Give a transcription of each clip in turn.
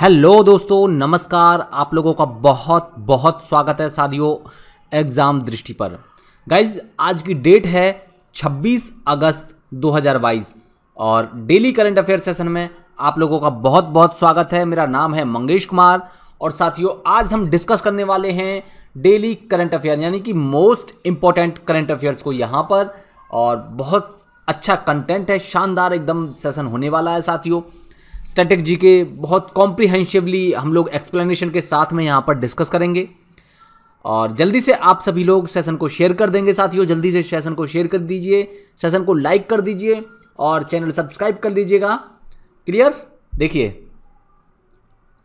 hello दोस्तों नमस्कार आप लोगों का बहुत बहुत स्वागत है साथियों एग्ज़ाम दृष्टि पर गाइज आज की डेट है 26 अगस्त 2022 और डेली करंट अफेयर सेशन में आप लोगों का बहुत बहुत स्वागत है मेरा नाम है मंगेश कुमार और साथियों आज हम डिस्कस करने वाले हैं डेली करंट अफेयर यानी कि मोस्ट इम्पॉर्टेंट करंट अफेयर्स को यहाँ पर और बहुत अच्छा कंटेंट है शानदार एकदम सेशन होने वाला है साथियों स्टैटिक जी के बहुत कॉम्प्रिहेंशिवली हम लोग एक्सप्लेनेशन के साथ में यहाँ पर डिस्कस करेंगे और जल्दी से आप सभी लोग सेशन को शेयर कर देंगे साथियों जल्दी से सेशन को शेयर कर दीजिए सेशन को लाइक कर दीजिए और चैनल सब्सक्राइब कर दीजिएगा क्लियर देखिए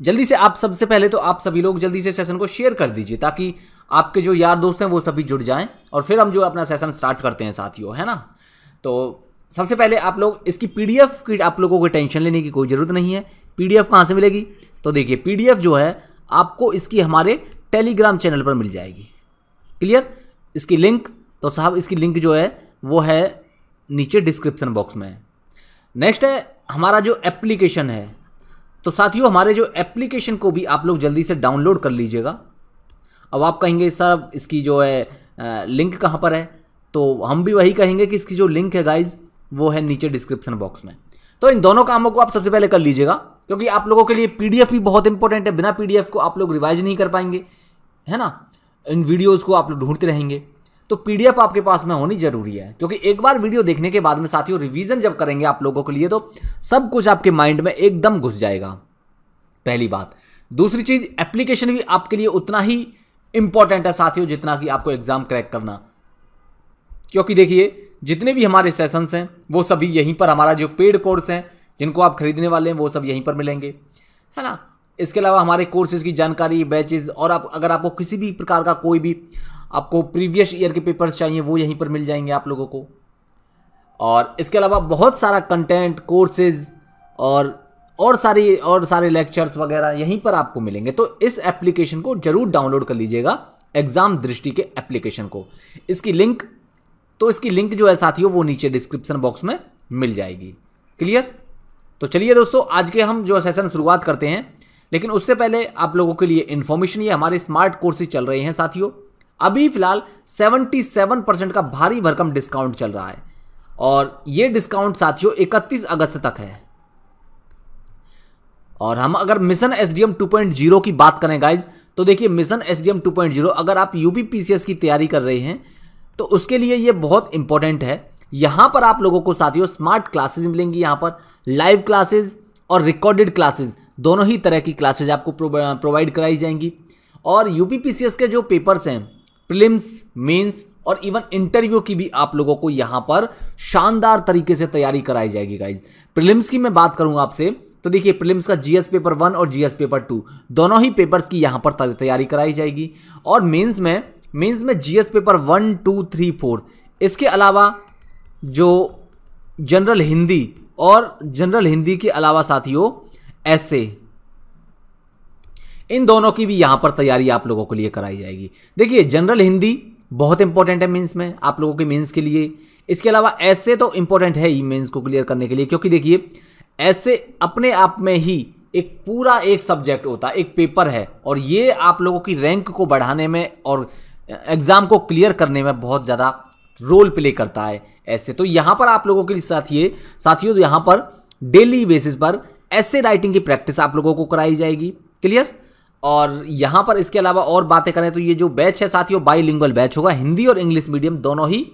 जल्दी से आप सबसे पहले तो आप सभी लोग जल्दी से सेशन को शेयर कर दीजिए ताकि आपके जो यार दोस्त हैं वो सभी जुड़ जाएं और फिर हम जो अपना सेशन स्टार्ट करते हैं साथियों है ना तो सबसे पहले आप लोग इसकी पी की आप लोगों को टेंशन लेने की कोई ज़रूरत नहीं है पी कहाँ से मिलेगी तो देखिए पी जो है आपको इसकी हमारे टेलीग्राम चैनल पर मिल जाएगी क्लियर इसकी लिंक तो साहब इसकी लिंक जो है वो है नीचे डिस्क्रिप्शन बॉक्स में नेक्स्ट है हमारा जो एप्लीकेशन है तो साथियों हमारे जो एप्लीकेशन को भी आप लोग जल्दी से डाउनलोड कर लीजिएगा अब आप कहेंगे सर इसकी जो है लिंक कहाँ पर है तो हम भी वही कहेंगे कि इसकी जो लिंक है गाइज़ वो है नीचे डिस्क्रिप्शन बॉक्स में तो इन दोनों कामों को आप सबसे पहले कर लीजिएगा क्योंकि आप लोगों के लिए पीडीएफ भी बहुत इंपॉर्टेंट है बिना पीडीएफ को आप लोग रिवाइज नहीं कर पाएंगे है ना इन वीडियोज़ को आप लोग ढूंढते रहेंगे तो पीडीएफ आपके पास में होनी जरूरी है क्योंकि एक बार वीडियो देखने के बाद में साथियों रिवीजन जब करेंगे आप लोगों के लिए तो सब कुछ आपके माइंड में एकदम घुस जाएगा पहली बात दूसरी चीज़ एप्लीकेशन भी आपके लिए उतना ही इंपॉर्टेंट है साथियों जितना कि आपको एग्जाम क्रैक करना क्योंकि देखिए जितने भी हमारे सेशंस हैं वो सभी यहीं पर हमारा जो पेड कोर्स हैं जिनको आप खरीदने वाले हैं वो सब यहीं पर मिलेंगे है ना इसके अलावा हमारे कोर्सेज़ की जानकारी बैचेज़ और आप अगर आपको किसी भी प्रकार का कोई भी आपको प्रीवियस ईयर के पेपर्स चाहिए वो यहीं पर मिल जाएंगे आप लोगों को और इसके अलावा बहुत सारा कंटेंट कोर्सेज और और सारी और सारे लेक्चर्स वगैरह यहीं पर आपको मिलेंगे तो इस एप्लीकेशन को ज़रूर डाउनलोड कर लीजिएगा एग्ज़ाम दृष्टि के एप्लीकेशन को इसकी लिंक तो इसकी लिंक जो है साथियों वो नीचे डिस्क्रिप्शन बॉक्स में मिल जाएगी क्लियर तो चलिए दोस्तों आज के हम जो सेशन शुरुआत करते हैं लेकिन उससे पहले आप लोगों के लिए इन्फॉर्मेशन ये हमारे स्मार्ट कोर्सेज चल रहे हैं साथियों अभी फिलहाल 77 परसेंट का भारी भरकम डिस्काउंट चल रहा है और ये डिस्काउंट साथियों 31 अगस्त तक है और हम अगर mission S 2.0 two point zero की बात करें गाइज तो देखिए mission S 2.0 two point zero अगर आप यूपी की तैयारी कर रहे हैं तो उसके लिए ये बहुत इंपॉर्टेंट है यहाँ पर आप लोगों को साथियों स्मार्ट क्लासेज मिलेंगी यहाँ पर लाइव क्लासेज और रिकॉर्डेड क्लासेज दोनों ही तरह की क्लासेज आपको प्रोवाइड कराई जाएंगी और यू के जो पेपर्स हैं प्रिलिम्स मेन्स और इवन इंटरव्यू की भी आप लोगों को यहाँ पर शानदार तरीके से तैयारी कराई जाएगी गाइज प्रिलिम्स की मैं बात करूँगा आपसे तो देखिए प्रिलिम्स का जीएस पेपर वन और जीएस पेपर टू दोनों ही पेपर्स की यहाँ पर तैयारी कराई जाएगी और मेंस में मीन्स में GS paper one two three four इसके अलावा जो जनरल हिंदी और जनरल हिंदी के अलावा साथियों ऐसे इन दोनों की भी यहाँ पर तैयारी आप लोगों के लिए कराई जाएगी देखिए जनरल हिंदी बहुत इंपॉर्टेंट है मीन्स में आप लोगों के मीन्स के लिए इसके अलावा ऐसे तो इंपॉर्टेंट है ही मीन्स को क्लियर करने के लिए क्योंकि देखिए ऐसे अपने आप में ही एक पूरा एक सब्जेक्ट होता है एक पेपर है और ये आप लोगों की रैंक को बढ़ाने में और एग्ज़ाम को क्लियर करने में बहुत ज़्यादा रोल प्ले करता है ऐसे तो यहाँ पर आप लोगों के लिए ये साथियों यहाँ पर डेली बेसिस पर ऐसे राइटिंग की प्रैक्टिस आप लोगों को कराई जाएगी क्लियर और यहाँ पर इसके अलावा और बातें करें तो ये जो बैच है साथियों बाई बैच होगा हिंदी और इंग्लिश मीडियम दोनों ही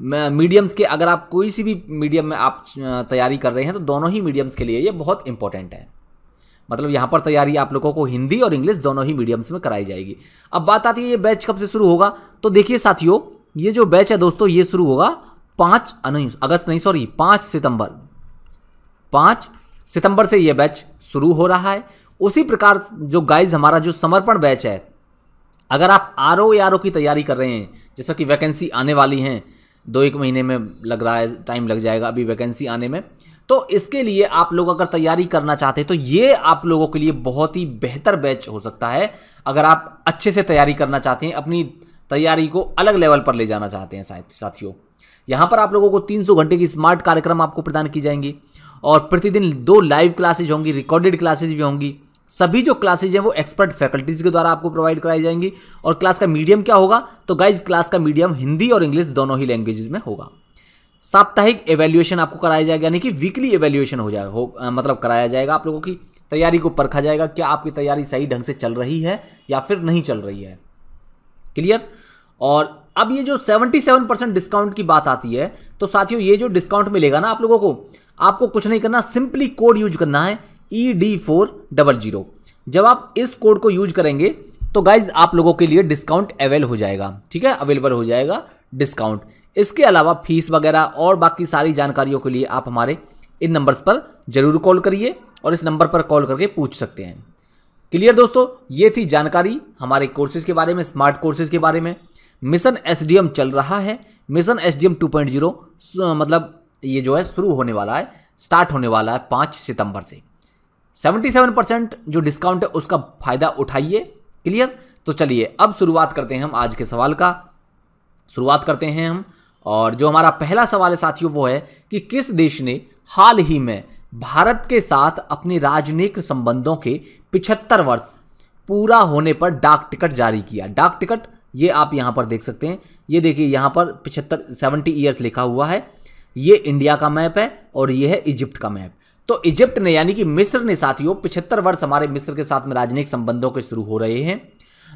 मीडियम्स के अगर आप कोई सी भी मीडियम में आप तैयारी कर रहे हैं तो दोनों ही मीडियम्स के लिए ये बहुत इंपॉर्टेंट है मतलब यहाँ पर तैयारी आप लोगों को हिंदी और इंग्लिश दोनों ही मीडियम्स में कराई जाएगी अब बात आती है ये बैच कब से शुरू होगा तो देखिए साथियों ये जो बैच है दोस्तों ये शुरू होगा पाँच नहीं अगस्त नहीं सॉरी पाँच सितंबर पाँच सितंबर से ये बैच शुरू हो रहा है उसी प्रकार जो गाइज हमारा जो समर्पण बैच है अगर आप आर ओ आर आर की तैयारी कर रहे हैं जैसा कि वैकेंसी आने वाली हैं दो एक महीने में लग रहा है टाइम लग जाएगा अभी वैकेंसी आने में तो इसके लिए आप लोग अगर तैयारी करना चाहते हैं तो ये आप लोगों के लिए बहुत ही बेहतर बैच हो सकता है अगर आप अच्छे से तैयारी करना चाहते हैं अपनी तैयारी को अलग लेवल पर ले जाना चाहते हैं साथियों यहाँ पर आप लोगों को 300 घंटे की स्मार्ट कार्यक्रम आपको प्रदान की जाएंगी और प्रतिदिन दो लाइव क्लासेज होंगी रिकॉर्डेड क्लासेज भी होंगी सभी जो क्लासेज हैं वो एक्सपर्ट फैकल्टीज़ के द्वारा आपको प्रोवाइड कराई जाएंगी और क्लास का मीडियम क्या होगा तो गाइज क्लास का मीडियम हिंदी और इंग्लिश दोनों ही लैंग्वेजेस में होगा साप्ताहिक एवेल्युएशन आपको कराया जाएगा यानी कि वीकली एवेल्युएशन हो जाए हो आ, मतलब कराया जाएगा आप लोगों की तैयारी को परखा जाएगा क्या आपकी तैयारी सही ढंग से चल रही है या फिर नहीं चल रही है क्लियर और अब ये जो 77 परसेंट डिस्काउंट की बात आती है तो साथियों ये जो डिस्काउंट मिलेगा ना आप लोगों को आपको कुछ नहीं करना सिंपली कोड यूज करना है E D four double zero जब आप इस कोड को यूज करेंगे तो गाइज आप लोगों के लिए डिस्काउंट अवेल हो जाएगा ठीक है अवेलेबल हो जाएगा डिस्काउंट इसके अलावा फीस वगैरह और बाकी सारी जानकारियों के लिए आप हमारे इन नंबर्स पर ज़रूर कॉल करिए और इस नंबर पर कॉल करके पूछ सकते हैं क्लियर दोस्तों ये थी जानकारी हमारे कोर्सेज के बारे में स्मार्ट कोर्सेज के बारे में मिशन एस चल रहा है मिशन एस डी मतलब ये जो है शुरू होने वाला है स्टार्ट होने वाला है पाँच सितंबर से 77 परसेंट जो डिस्काउंट है उसका फायदा उठाइए क्लियर तो चलिए अब शुरुआत करते हैं हम आज के सवाल का शुरुआत करते हैं हम और जो हमारा पहला सवाल है साथियों वो है कि किस देश ने हाल ही में भारत के साथ अपने राजनयिक संबंधों के पिछहत्तर वर्ष पूरा होने पर डाक टिकट जारी किया डाक टिकट ये आप यहाँ पर देख सकते हैं ये देखिए यहाँ पर पिछहत्तर सेवेंटी ईयर्स लिखा हुआ है ये इंडिया का मैप है और ये है इजिप्ट का मैप तो इजिप्ट ने यानी कि मिस्र ने साथियों पिछहत्तर वर्ष हमारे मिस्र के साथ में राजनयिक संबंधों के शुरू हो रहे हैं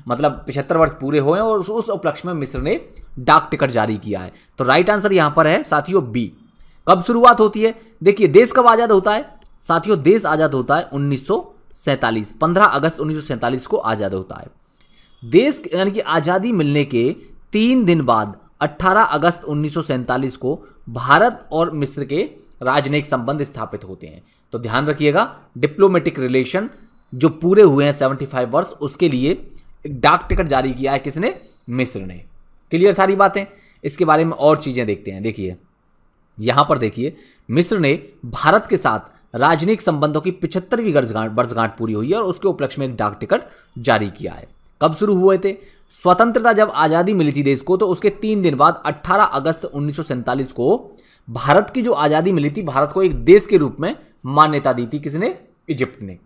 मतलब पिछहत्तर वर्ष पूरे हुए हैं और उस उपलक्ष्य में मिस्र ने डाक टिकट जारी किया है तो राइट आंसर यहाँ पर है साथियों बी कब शुरुआत होती है देखिए देश कब आज़ाद होता है साथियों देश आज़ाद होता है उन्नीस सौ अगस्त उन्नीस को आज़ाद होता है देश यानी कि आज़ादी मिलने के तीन दिन बाद 18 अगस्त उन्नीस को भारत और मिस्र के राजनयिक संबंध स्थापित होते हैं तो ध्यान रखिएगा डिप्लोमेटिक रिलेशन जो पूरे हुए हैं 75 वर्ष उसके लिए एक डाक टिकट जारी किया है किसने मिस्र ने क्लियर सारी बातें इसके बारे में और चीज़ें देखते हैं देखिए यहां पर देखिए मिस्र ने भारत के साथ राजनीतिक संबंधों की पिछहत्तरवीं वर्षगांठ पूरी हुई है और उसके उपलक्ष्य में एक डाक टिकट जारी किया है कब शुरू हुए थे स्वतंत्रता जब आज़ादी मिली थी देश को तो उसके तीन दिन बाद 18 अगस्त उन्नीस को भारत की जो आज़ादी मिली थी भारत को एक देश के रूप में मान्यता दी थी किसने इजिप्ट ने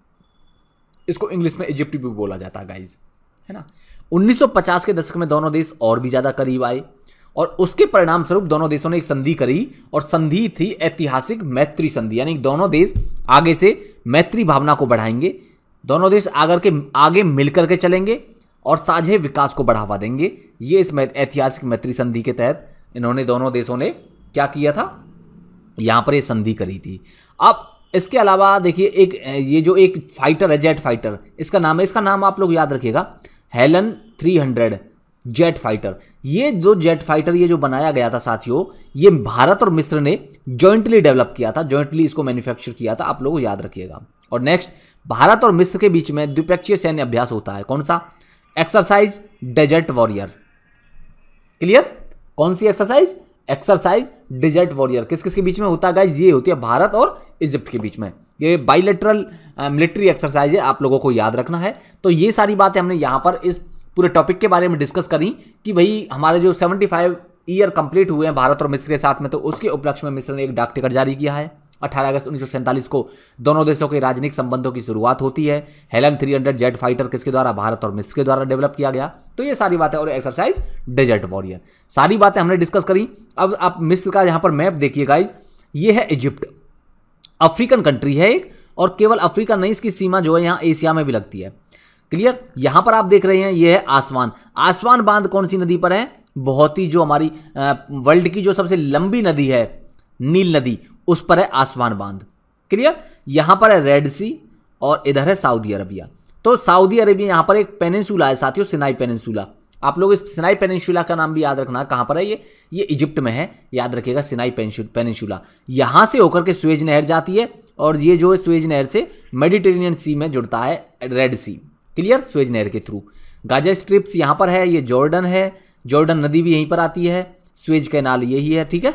इसको इंग्लिश में इजिप्ट भी बोला जाता है गाइज़ है ना 1950 के दशक में दोनों देश और भी ज़्यादा करीब आए और उसके परिणाम स्वरूप दोनों देशों ने एक संधि करी और संधि थी ऐतिहासिक मैत्री संधि यानी दोनों देश आगे से मैत्री भावना को बढ़ाएंगे दोनों देश आगर के आगे मिलकर के चलेंगे और साझे विकास को बढ़ावा देंगे ये इस ऐतिहासिक मैत्री संधि के तहत इन्होंने दोनों देशों ने क्या किया था यहां पर यह संधि करी थी अब इसके अलावा देखिए एक ये जो एक फाइटर है जेट फाइटर इसका नाम है इसका नाम आप लोग याद रखिएगा हेलन 300 जेट फाइटर ये जो जेट फाइटर ये जो बनाया गया था साथियों ये भारत और मिस्र ने जॉइंटली डेवलप किया था जॉइंटली इसको मैन्युफैक्चर किया था आप लोग याद रखिएगा और नेक्स्ट भारत और मिस्र के बीच में द्विपक्षीय सैन्य अभ्यास होता है कौन सा एक्सरसाइज डेजर्ट वॉरियर क्लियर कौन सी एक्सरसाइज एक्सरसाइज डिजर्ट वॉरियर किस किसके बीच में होता है गाइज ये होती है भारत और इजिप्ट के बीच में ये बाइलेटरल मिलिट्री एक्सरसाइज है आप लोगों को याद रखना है तो ये सारी बातें हमने यहाँ पर इस पूरे टॉपिक के बारे में डिस्कस करी कि भाई हमारे जो 75 ईयर कंप्लीट हुए हैं भारत और मिस्र के साथ में तो उसके उपलक्ष्य में मिस्र ने एक डाक टिकट जारी किया है 18 अगस्त उन्नीस को दोनों देशों के राजनीतिक संबंधों की शुरुआत होती है हेलन 300 जेट फाइटर किसके द्वारा भारत और मिस्र के द्वारा डेवलप किया गया तो ये सारी बातें और एक्सरसाइज डेजर्ट वॉरियर सारी बातें हमने डिस्कस करी अब आप मिस्र का यहाँ पर मैप देखिए गाइज ये है इजिप्ट अफ्रीकन कंट्री है एक और केवल अफ्रीका नहीं इसकी सीमा जो है यहाँ एशिया में भी लगती है क्लियर यहां पर आप देख रहे हैं ये है आसवान आसवान बांध कौन सी नदी पर है बहुत ही जो हमारी वर्ल्ड की जो सबसे लंबी नदी है नील नदी उस पर है आसमान बांध क्लियर यहाँ पर है रेड सी और इधर है सऊदी अरबिया तो सऊदी अरेबिया यहाँ पर एक पेनिनसुला है साथियों सिनाई पेनिनसुला आप लोग इस सिनाई पेनिनसुला का नाम भी याद रखना कहाँ पर है ये ये इजिप्ट में है याद रखिएगा सिनाई पेनिनसुला यहाँ से होकर के स्वेज नहर जाती है और ये जो है स्वेज नहर से मेडिटेरेनियन सी में जुड़ता है रेड सी क्लियर स्वेज नहर के थ्रू गाजा स्ट्रिप्स यहाँ पर है ये जॉर्डन है जॉर्डन नदी भी यहीं पर आती है स्वेज कैनाल यही है ठीक है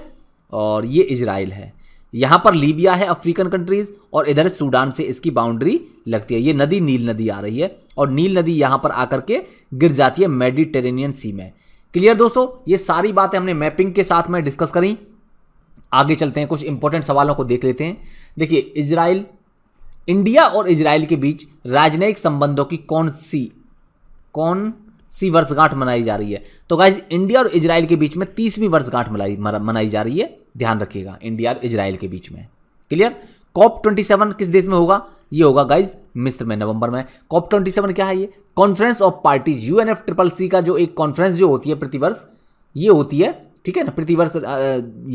और ये इजराइल है यहां पर लीबिया है अफ्रीकन कंट्रीज और इधर सूडान से इसकी बाउंड्री लगती है ये नदी नील नदी आ रही है और नील नदी यहां पर आकर के गिर जाती है मेडिटेरेनियन सी में क्लियर दोस्तों ये सारी बातें हमने मैपिंग के साथ में डिस्कस करी आगे चलते हैं कुछ इंपॉर्टेंट सवालों को देख लेते हैं देखिए इसराइल इंडिया और इसराइल के बीच राजनयिक संबंधों की कौन सी कौन सी वर्षगांठ मनाई जा रही है तो गाइज इंडिया और इसराइल के बीच में तीसवीं वर्षगांठ मनाई मनाई जा रही है ध्यान रखिएगा इंडिया और इसराइल के बीच में क्लियर कॉप ट्वेंटी सेवन किस देश में होगा ये होगा गाइज मिस्र में नवंबर में कॉप ट्वेंटी सेवन क्या है ये conference of parties U N F triple C का जो एक कॉन्फ्रेंस जो होती है प्रतिवर्ष ये होती है ठीक है ना प्रतिवर्ष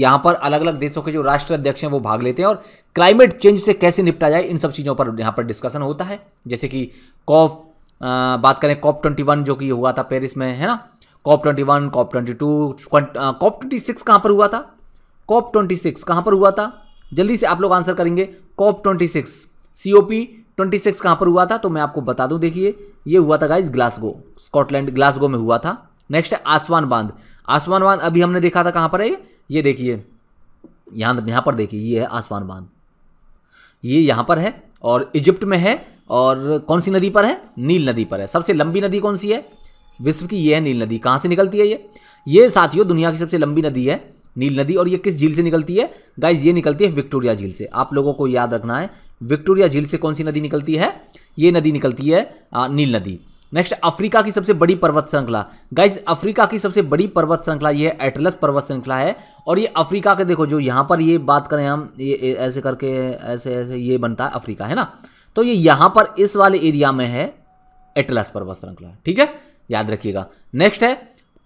यहाँ पर अलग अलग देशों के जो राष्ट्र अध्यक्ष हैं वो भाग लेते हैं और क्लाइमेट चेंज से कैसे निपटा जाए इन सब चीज़ों पर यहाँ पर डिस्कशन होता है जैसे कि कॉप बात करें कॉप ट्वेंटी वन जो कि हुआ था पेरिस में है ना COP twenty one COP twenty two COP twenty six कहाँ पर हुआ था कॉप ट्वेंटी सिक्स कहाँ पर हुआ था जल्दी से आप लोग आंसर करेंगे COP twenty six C O P twenty six कहाँ पर हुआ था तो मैं आपको बता दूं देखिए ये हुआ था गाइज ग्लासगो स्कॉटलैंड ग्लासगो में हुआ था नेक्स्ट है आसमान बांध आसमान बांध अभी हमने देखा था कहाँ पर है ये ये देखिए यहाँ यहाँ पर देखिए ये है आसमान बांध ये यहाँ पर है और इजिप्ट में है और कौन सी नदी पर है नील नदी पर है सबसे लंबी नदी कौन सी है विश्व की ये है नील नदी कहाँ से निकलती है ये ये साथियों दुनिया की सबसे लंबी नदी है नील नदी और ये किस झील से निकलती है गाइज ये निकलती है विक्टोरिया झील से आप लोगों को याद रखना है विक्टोरिया झील से कौन सी नदी निकलती है ये नदी निकलती है आ, नील नदी नेक्स्ट अफ्रीका की सबसे बड़ी पर्वत श्रृंखला गाइज अफ्रीका की सबसे बड़ी पर्वत श्रृंखला ये एटलस पर्वत श्रृंखला है और ये अफ्रीका के देखो जो यहाँ पर ये बात करें हम ये ऐसे करके ऐसे ऐसे ये बनता है अफ्रीका है ना तो ये यहाँ पर इस वाले एरिया में है एटलस पर्वत श्रृंखला ठीक है याद रखिएगा नेक्स्ट है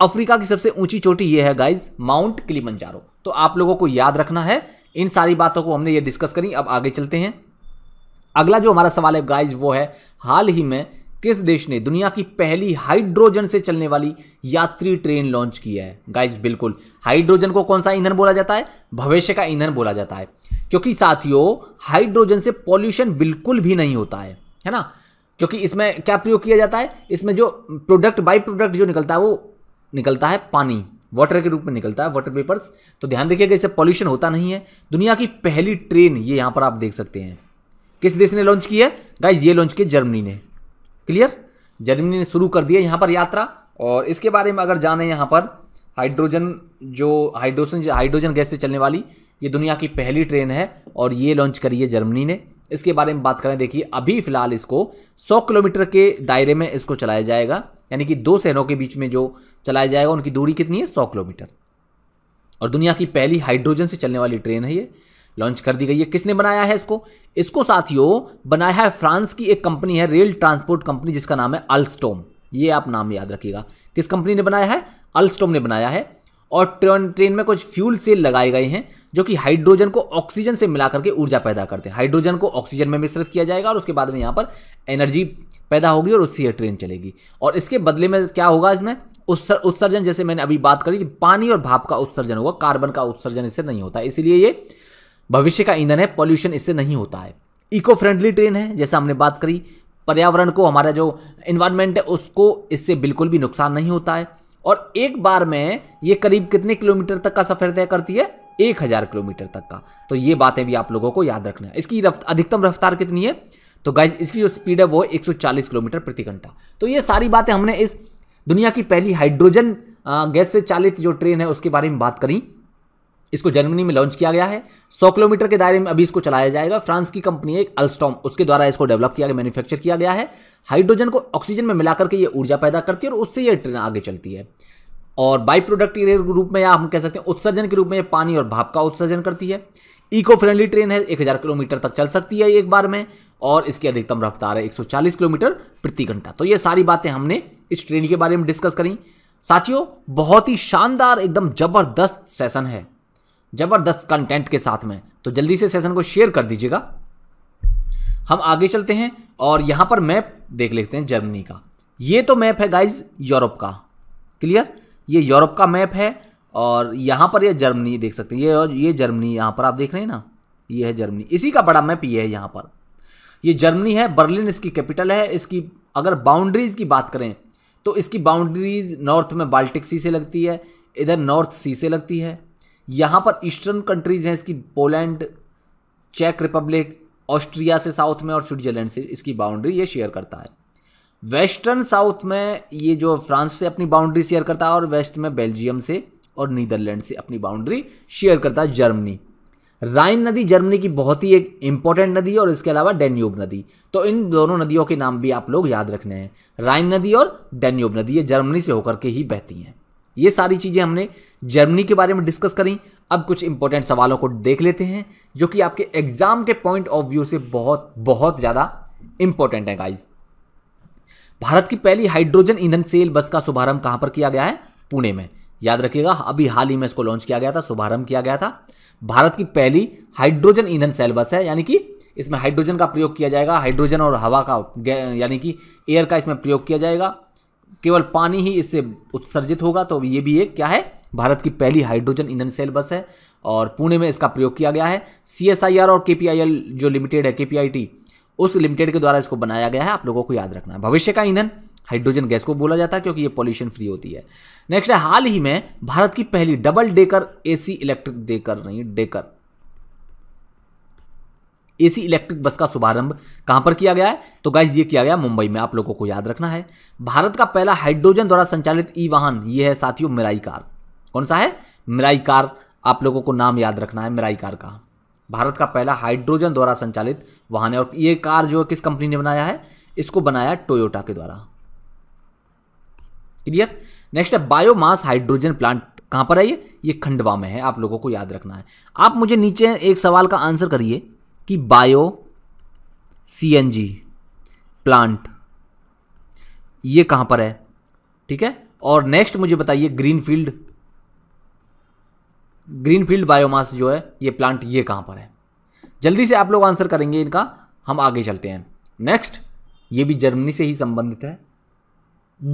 अफ्रीका की सबसे ऊंची चोटी ये है गाइज माउंट किलिमंजारो तो आप लोगों को याद रखना है इन सारी बातों को हमने ये डिस्कस करी अब आगे चलते हैं अगला जो हमारा सवाल है गाइज वो है हाल ही में किस देश ने दुनिया की पहली हाइड्रोजन से चलने वाली यात्री ट्रेन लॉन्च की है गाइज बिल्कुल हाइड्रोजन को कौन सा ईंधन बोला जाता है भविष्य का ईंधन बोला जाता है क्योंकि साथियों हाइड्रोजन से पॉल्यूशन बिल्कुल भी नहीं होता है है ना क्योंकि इसमें क्या प्रयोग किया जाता है इसमें जो प्रोडक्ट बाई प्रोडक्ट जो निकलता है वो निकलता है पानी वाटर के रूप में निकलता है वाटर पेपर्स तो ध्यान रखिएगा इससे पॉल्यूशन होता नहीं है दुनिया की पहली ट्रेन ये यहाँ पर आप देख सकते हैं किस देश ने लॉन्च की है गाइज ये लॉन्च किया जर्मनी ने क्लियर जर्मनी ने शुरू कर दिया यहाँ पर यात्रा और इसके बारे में अगर जाने यहाँ पर हाइड्रोजन जो हाइड्रोजन हाइड्रोजन गैस से चलने वाली ये दुनिया की पहली ट्रेन है और ये लॉन्च करी है जर्मनी ने इसके बारे में बात करें देखिए अभी फिलहाल इसको 100 किलोमीटर के दायरे में इसको चलाया जाएगा यानी कि दो शहरों के बीच में जो चलाया जाएगा उनकी दूरी कितनी है सौ किलोमीटर और दुनिया की पहली हाइड्रोजन से चलने वाली ट्रेन है ये लॉन्च कर दी गई है किसने बनाया है इसको इसको साथियों बनाया है फ्रांस की एक कंपनी है रेल ट्रांसपोर्ट कंपनी जिसका नाम है अल्स्टोम ये आप नाम याद रखिएगा किस कंपनी ने बनाया है अल्स्टोम ने बनाया है और ट्रेन में कुछ फ्यूल सेल लगाए गए हैं जो कि हाइड्रोजन को ऑक्सीजन से मिला करके ऊर्जा पैदा करते हैं हाइड्रोजन को ऑक्सीजन में मिश्रित किया जाएगा और उसके बाद में यहाँ पर एनर्जी पैदा होगी और उससे यह ट्रेन चलेगी और इसके बदले में क्या होगा इसमें उत्सर उत्सर्जन जैसे मैंने अभी बात करी कि पानी और भाप का उत्सर्जन होगा कार्बन का उत्सर्जन इससे नहीं होता इसलिए ये भविष्य का ईंधन है पॉल्यूशन इससे नहीं होता है इको फ्रेंडली ट्रेन है जैसे हमने बात करी पर्यावरण को हमारा जो इन्वायरमेंट है उसको इससे बिल्कुल भी नुकसान नहीं होता है और एक बार में ये करीब कितने किलोमीटर तक का सफर तय करती है एक हजार किलोमीटर तक का तो ये बातें भी आप लोगों को याद रखना है इसकी रफ्त अधिकतम रफ्तार कितनी है तो गाइज इसकी जो स्पीड है वो 140 किलोमीटर प्रति घंटा तो ये सारी बातें हमने इस दुनिया की पहली हाइड्रोजन गैस से चालित जो ट्रेन है उसके बारे में बात करी इसको जर्मनी में लॉन्च किया गया है सौ किलोमीटर के दायरे में अभी इसको चलाया जाएगा फ्रांस की कंपनी एक अल्स्टॉम उसके द्वारा इसको डेवलप किया गया मैन्युफैक्चर किया गया है हाइड्रोजन को ऑक्सीजन में मिलाकर के ये ऊर्जा पैदा करती है और उससे ये ट्रेन आगे चलती है और बाई प्रोडक्ट के रूप में या हम कह सकते हैं उत्सर्जन के रूप में पानी और भाप का उत्सर्जन करती है इको फ्रेंडली ट्रेन है एक किलोमीटर तक चल सकती है एक बार में और इसकी अधिकतम रफ्तार है एक किलोमीटर प्रति घंटा तो ये सारी बातें हमने इस ट्रेन के बारे में डिस्कस करी साथियों बहुत ही शानदार एकदम जबरदस्त सेशन है ज़बरदस्त कंटेंट के साथ में तो जल्दी से सेशन को शेयर कर दीजिएगा हम आगे चलते हैं और यहाँ पर मैप देख लेते हैं जर्मनी का ये तो मैप है गाइज यूरोप का क्लियर ये यूरोप का मैप है और यहाँ पर ये जर्मनी देख सकते हैं ये ये जर्मनी यहाँ पर आप देख रहे हैं ना ये है जर्मनी इसी का बड़ा मैप ये है यहाँ पर ये जर्मनी है बर्लिन इसकी कैपिटल है इसकी अगर बाउंड्रीज़ की बात करें तो इसकी बाउंड्रीज़ नॉर्थ में बाल्टिक सी से लगती है इधर नॉर्थ सी से लगती है यहाँ पर ईस्टर्न कंट्रीज़ हैं इसकी पोलैंड चेक रिपब्लिक ऑस्ट्रिया से साउथ में और स्विट्जरलैंड से इसकी बाउंड्री ये शेयर करता है वेस्टर्न साउथ में ये जो फ्रांस से अपनी बाउंड्री शेयर करता है और वेस्ट में बेल्जियम से और नीदरलैंड से अपनी बाउंड्री शेयर करता है जर्मनी राइन नदी जर्मनी की बहुत ही एक इम्पॉर्टेंट नदी है और इसके अलावा डेन्यूब नदी तो इन दोनों नदियों के नाम भी आप लोग याद रखने हैं राइन नदी और डेन्यूब नदी ये जर्मनी से होकर के ही बहती हैं ये सारी चीज़ें हमने जर्मनी के बारे में डिस्कस करी अब कुछ इंपॉर्टेंट सवालों को देख लेते हैं जो कि आपके एग्ज़ाम के पॉइंट ऑफ व्यू से बहुत बहुत ज़्यादा इंपॉर्टेंट है गाइज भारत की पहली हाइड्रोजन ईंधन सेल बस का शुभारंभ कहाँ पर किया गया है पुणे में याद रखिएगा अभी हाल ही में इसको लॉन्च किया गया था शुभारंभ किया गया था भारत की पहली हाइड्रोजन ईंधन सेल बस है यानी कि इसमें हाइड्रोजन का प्रयोग किया जाएगा हाइड्रोजन और हवा का यानी कि एयर का इसमें प्रयोग किया जाएगा केवल पानी ही इससे उत्सर्जित होगा तो ये भी एक क्या है भारत की पहली हाइड्रोजन ईंधन सेल बस है और पुणे में इसका प्रयोग किया गया है सी और के जो लिमिटेड है के उस लिमिटेड के द्वारा इसको बनाया गया है आप लोगों को याद रखना भविष्य का ईंधन हाइड्रोजन गैस को बोला जाता है क्योंकि ये पॉल्यूशन फ्री होती है नेक्स्ट है हाल ही में भारत की पहली double decker AC electric decker नहीं डेकर एसी इलेक्ट्रिक बस का शुभारंभ कहां पर किया गया है तो गाइज ये किया गया मुंबई में आप लोगों को याद रखना है भारत का पहला हाइड्रोजन द्वारा संचालित ई वाहन ये है साथियों मिराई कार कौन सा है मिराई कार आप लोगों को नाम याद रखना है मिराई कार का भारत का पहला हाइड्रोजन द्वारा संचालित वाहन है और ये कार जो है किस कंपनी ने बनाया है इसको बनाया टोयोटा के द्वारा क्लियर नेक्स्ट है बायोमास हाइड्रोजन प्लांट कहां पर है ये ये खंडवा में है आप लोगों को याद रखना है आप मुझे नीचे एक सवाल का आंसर करिए कि बायो सीएनजी प्लांट ये कहां पर है ठीक है और नेक्स्ट मुझे बताइए ग्रीनफील्ड ग्रीनफील्ड बायोमास जो है ये प्लांट ये कहां पर है जल्दी से आप लोग आंसर करेंगे इनका हम आगे चलते हैं नेक्स्ट ये भी जर्मनी से ही संबंधित है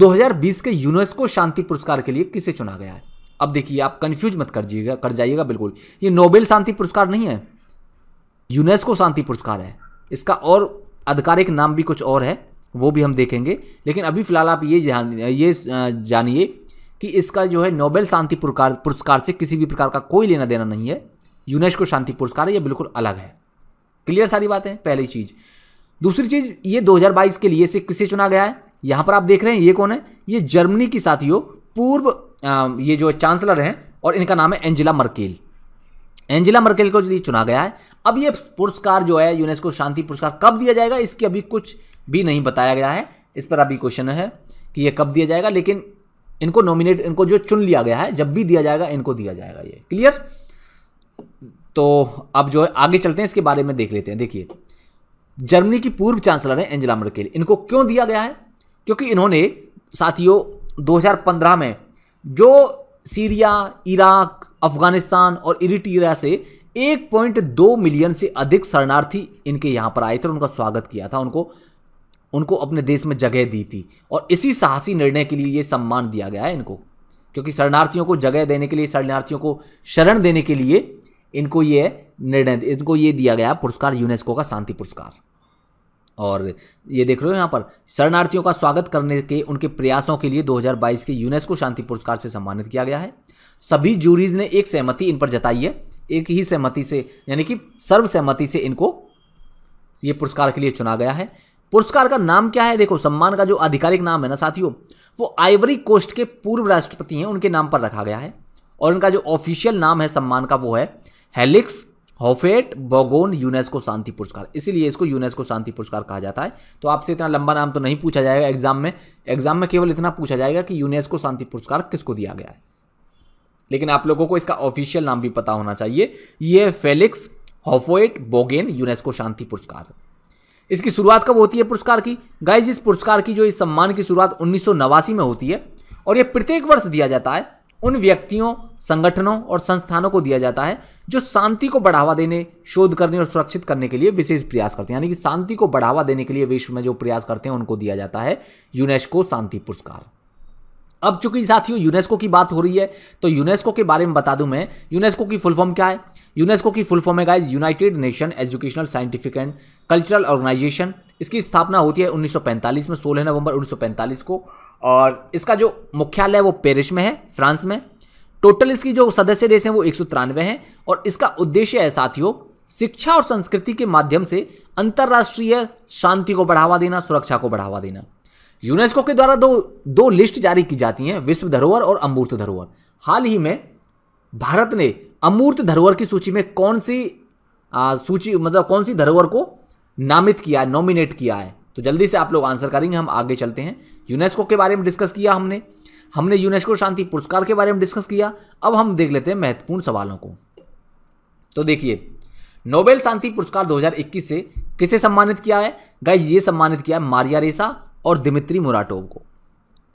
2020 के यूनेस्को शांति पुरस्कार के लिए किसे चुना गया है अब देखिए आप कंफ्यूज मत कर जाइएगा कर जाइएगा बिल्कुल ये नोबेल शांति पुरस्कार नहीं है यूनेस्को शांति पुरस्कार है इसका और आधिकारिक नाम भी कुछ और है वो भी हम देखेंगे लेकिन अभी फ़िलहाल आप ये जान ये जानिए कि इसका जो है नोबेल शांति पुरस्कार पुरस्कार से किसी भी प्रकार का कोई लेना देना नहीं है यूनेस्को शांति पुरस्कार है ये बिल्कुल अलग है क्लियर सारी बातें पहली चीज़ दूसरी चीज़ ये 2022 के लिए से किसे चुना गया है यहाँ पर आप देख रहे हैं ये कौन है ये जर्मनी की साथियों पूर्व ये जो चांसलर हैं और इनका नाम है एंजिला मर्केल एंजिला मर्केल को लिए चुना गया है अब ये पुरस्कार जो है यूनेस्को शांति पुरस्कार कब दिया जाएगा इसकी अभी कुछ भी नहीं बताया गया है इस पर अभी क्वेश्चन है कि ये कब दिया जाएगा लेकिन इनको नॉमिनेट इनको जो चुन लिया गया है जब भी दिया जाएगा इनको दिया जाएगा ये क्लियर तो अब जो है आगे चलते हैं इसके बारे में देख लेते हैं देखिए जर्मनी की पूर्व चांसलर है एंजिला मर्केल इनको क्यों दिया गया है क्योंकि इन्होंने साथियों 2015 में जो सीरिया इराक अफगानिस्तान और इरिटीरा से 1.2 मिलियन से अधिक शरणार्थी इनके यहाँ पर आए थे और उनका स्वागत किया था उनको उनको अपने देश में जगह दी थी और इसी साहसी निर्णय के लिए ये सम्मान दिया गया है इनको क्योंकि शरणार्थियों को जगह देने के लिए शरणार्थियों को शरण देने के लिए इनको ये निर्णय इनको ये दिया गया पुरस्कार यूनेस्को का शांति पुरस्कार और ये देख रहे हो यहाँ पर शरणार्थियों का स्वागत करने के उनके प्रयासों के लिए 2022 के यूनेस्को शांति पुरस्कार से सम्मानित किया गया है सभी जूरीज ने एक सहमति इन पर जताई है एक ही सहमति से यानी कि सर्वसहमति से इनको ये पुरस्कार के लिए चुना गया है पुरस्कार का नाम क्या है देखो सम्मान का जो आधिकारिक नाम है ना साथियों वो आइवरी कोस्ट के पूर्व राष्ट्रपति हैं उनके नाम पर रखा गया है और इनका जो ऑफिशियल नाम है सम्मान का वो है हेलिक्स होफेट बोगोन यूनेस्को शांति पुरस्कार इसीलिए इसको यूनेस्को शांति पुरस्कार कहा जाता है तो आपसे इतना लंबा नाम तो नहीं पूछा जाएगा एग्जाम में एग्जाम में केवल इतना पूछा जाएगा कि यूनेस्को शांति पुरस्कार किसको दिया गया है लेकिन आप लोगों को इसका ऑफिशियल नाम भी पता होना चाहिए ये फेलिक्स होफोएट बोगेन यूनेस्को शांति पुरस्कार इसकी शुरुआत कब होती है पुरस्कार की गाइज इस पुरस्कार की जो इस सम्मान की शुरुआत उन्नीस में होती है और यह प्रत्येक वर्ष दिया जाता है उन व्यक्तियों संगठनों और संस्थानों को दिया जाता है जो शांति को बढ़ावा देने शोध करने और सुरक्षित करने के लिए विशेष प्रयास करते हैं यानी कि शांति को बढ़ावा देने के लिए विश्व में जो प्रयास करते हैं उनको दिया जाता है यूनेस्को शांति पुरस्कार अब चूंकि साथियों यूनेस्को की बात हो रही है तो यूनेस्को के बारे में बता दूं मैं यूनेस्को की फुल फॉर्म क्या है यूनेस्को की फुल फॉर्म है guys United Nation Educational Scientific and Cultural Organization इसकी स्थापना होती है 1945 में 16 नवंबर 1945 को और इसका जो मुख्यालय है वो पेरिस में है फ्रांस में टोटल इसकी जो सदस्य देश हैं वो एक हैं और इसका उद्देश्य है साथियों शिक्षा और संस्कृति के माध्यम से अंतर्राष्ट्रीय शांति को बढ़ावा देना सुरक्षा को बढ़ावा देना यूनेस्को के द्वारा दो दो लिस्ट जारी की जाती हैं विश्व धरोहर और अमूर्त धरोहर हाल ही में भारत ने अमूर्त धरोहर की सूची में कौन सी आ, सूची मतलब कौन सी धरोहर को नामित किया नॉमिनेट किया है तो जल्दी से आप लोग आंसर करेंगे हम आगे चलते हैं यूनेस्को के बारे में डिस्कस किया हमने हमने यूनेस्को शांति पुरस्कार के बारे में डिस्कस किया अब हम देख लेते हैं महत्वपूर्ण सवालों को तो देखिए नोबेल शांति पुरस्कार 2021 से किसे सम्मानित किया है गाइस ये सम्मानित किया है मारिया रेसा और दिमित्री मुराटोव को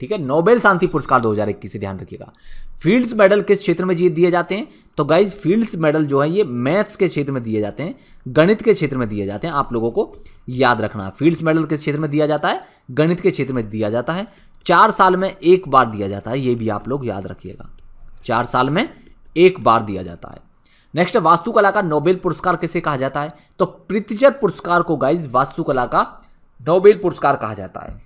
ठीक है नोबेल शांति पुरस्कार 2021 से ध्यान रखिएगा फील्ड्स मेडल किस क्षेत्र में दिए जाते हैं तो गाइज फील्ड्स मेडल जो है ये मैथ्स के क्षेत्र में दिए जाते हैं गणित के क्षेत्र में दिए जाते हैं आप लोगों को याद रखना फील्ड्स मेडल किस क्षेत्र में दिया जाता है गणित के क्षेत्र में दिया जाता है चार साल में एक बार दिया जाता है ये भी आप लोग याद रखिएगा चार साल में एक बार दिया जाता है नेक्स्ट वास्तुकला का नोबेल पुरस्कार किसे कहा जाता है तो पृथ्वीचर पुरस्कार को गाइज वास्तुकला का नोबेल पुरस्कार कहा जाता है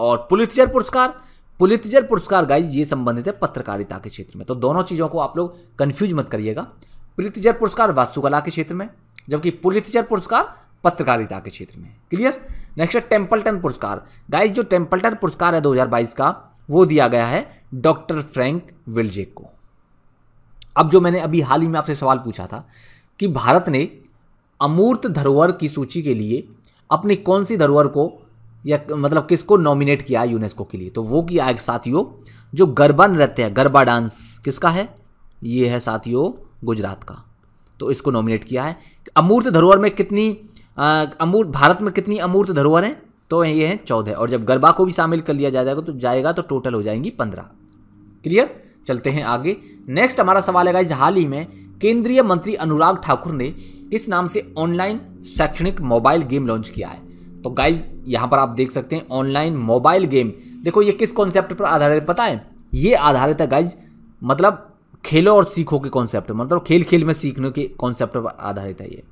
और पुलितजर पुरस्कार पुलितजर पुरस्कार गाइज ये संबंधित है पत्रकारिता के क्षेत्र में तो दोनों चीज़ों को आप लोग कन्फ्यूज मत करिएगा पुलितजर पुरस्कार वास्तुकला के क्षेत्र में जबकि पुलितजर पुरस्कार पत्रकारिता के क्षेत्र में क्लियर नेक्स्ट है टेम्पल्टन पुरस्कार गाइज जो टेम्पल्टन पुरस्कार है दो का वो दिया गया है डॉक्टर फ्रैंक विल्जेक को अब जो मैंने अभी हाल ही में आपसे सवाल पूछा था कि भारत ने अमूर्त धरोहर की सूची के लिए अपने कौन सी धरोहर को या मतलब किसको नॉमिनेट किया है यूनेस्को के लिए तो वो किया है साथियों जो गरबा नृत्य है गरबा डांस किसका है ये है साथियों गुजरात का तो इसको नॉमिनेट किया है अमूर्त धरोहर में कितनी अमूर्त भारत में कितनी अमूर्त धरोहर हैं तो ये हैं चौदह और जब गरबा को भी शामिल कर लिया जाएगा तो जाएगा तो टोटल हो जाएंगी पंद्रह क्लियर चलते हैं आगे नेक्स्ट हमारा सवाल है इस हाल ही में केंद्रीय मंत्री अनुराग ठाकुर ने किस नाम से ऑनलाइन शैक्षणिक मोबाइल गेम लॉन्च किया है तो गाइज यहाँ पर आप देख सकते हैं ऑनलाइन मोबाइल गेम देखो ये किस कॉन्सेप्ट पर आधारित पता है ये आधारित है गाइज मतलब खेलो और सीखो के कॉन्सेप्ट मतलब खेल खेल में सीखने के कॉन्सेप्ट पर आधारित है ये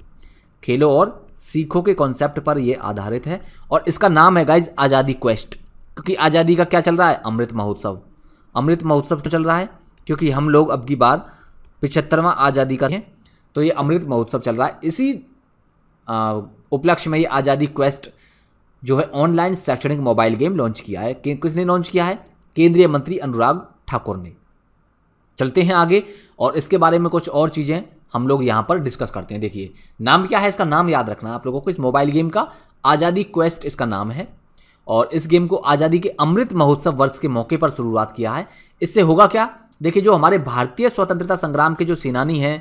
खेलो और सीखो के कॉन्सेप्ट पर यह आधारित है और इसका नाम है गाइज आज़ादी क्वेस्ट क्योंकि आज़ादी का क्या चल रहा है अमृत महोत्सव अमृत महोत्सव तो चल रहा है क्योंकि हम लोग अब की बार पिछहत्तरवा आज़ादी का है तो ये अमृत महोत्सव चल रहा है इसी उपलक्ष्य में ये आज़ादी क्वेस्ट जो है ऑनलाइन शैक्षणिक मोबाइल गेम लॉन्च किया है किसने लॉन्च किया है केंद्रीय मंत्री अनुराग ठाकुर ने चलते हैं आगे और इसके बारे में कुछ और चीज़ें हम लोग यहाँ पर डिस्कस करते हैं देखिए नाम क्या है इसका नाम याद रखना आप लोगों को इस मोबाइल गेम का आज़ादी क्वेस्ट इसका नाम है और इस गेम को आज़ादी के अमृत महोत्सव वर्ष के मौके पर शुरुआत किया है इससे होगा क्या देखिए जो हमारे भारतीय स्वतंत्रता संग्राम के जो सेनानी हैं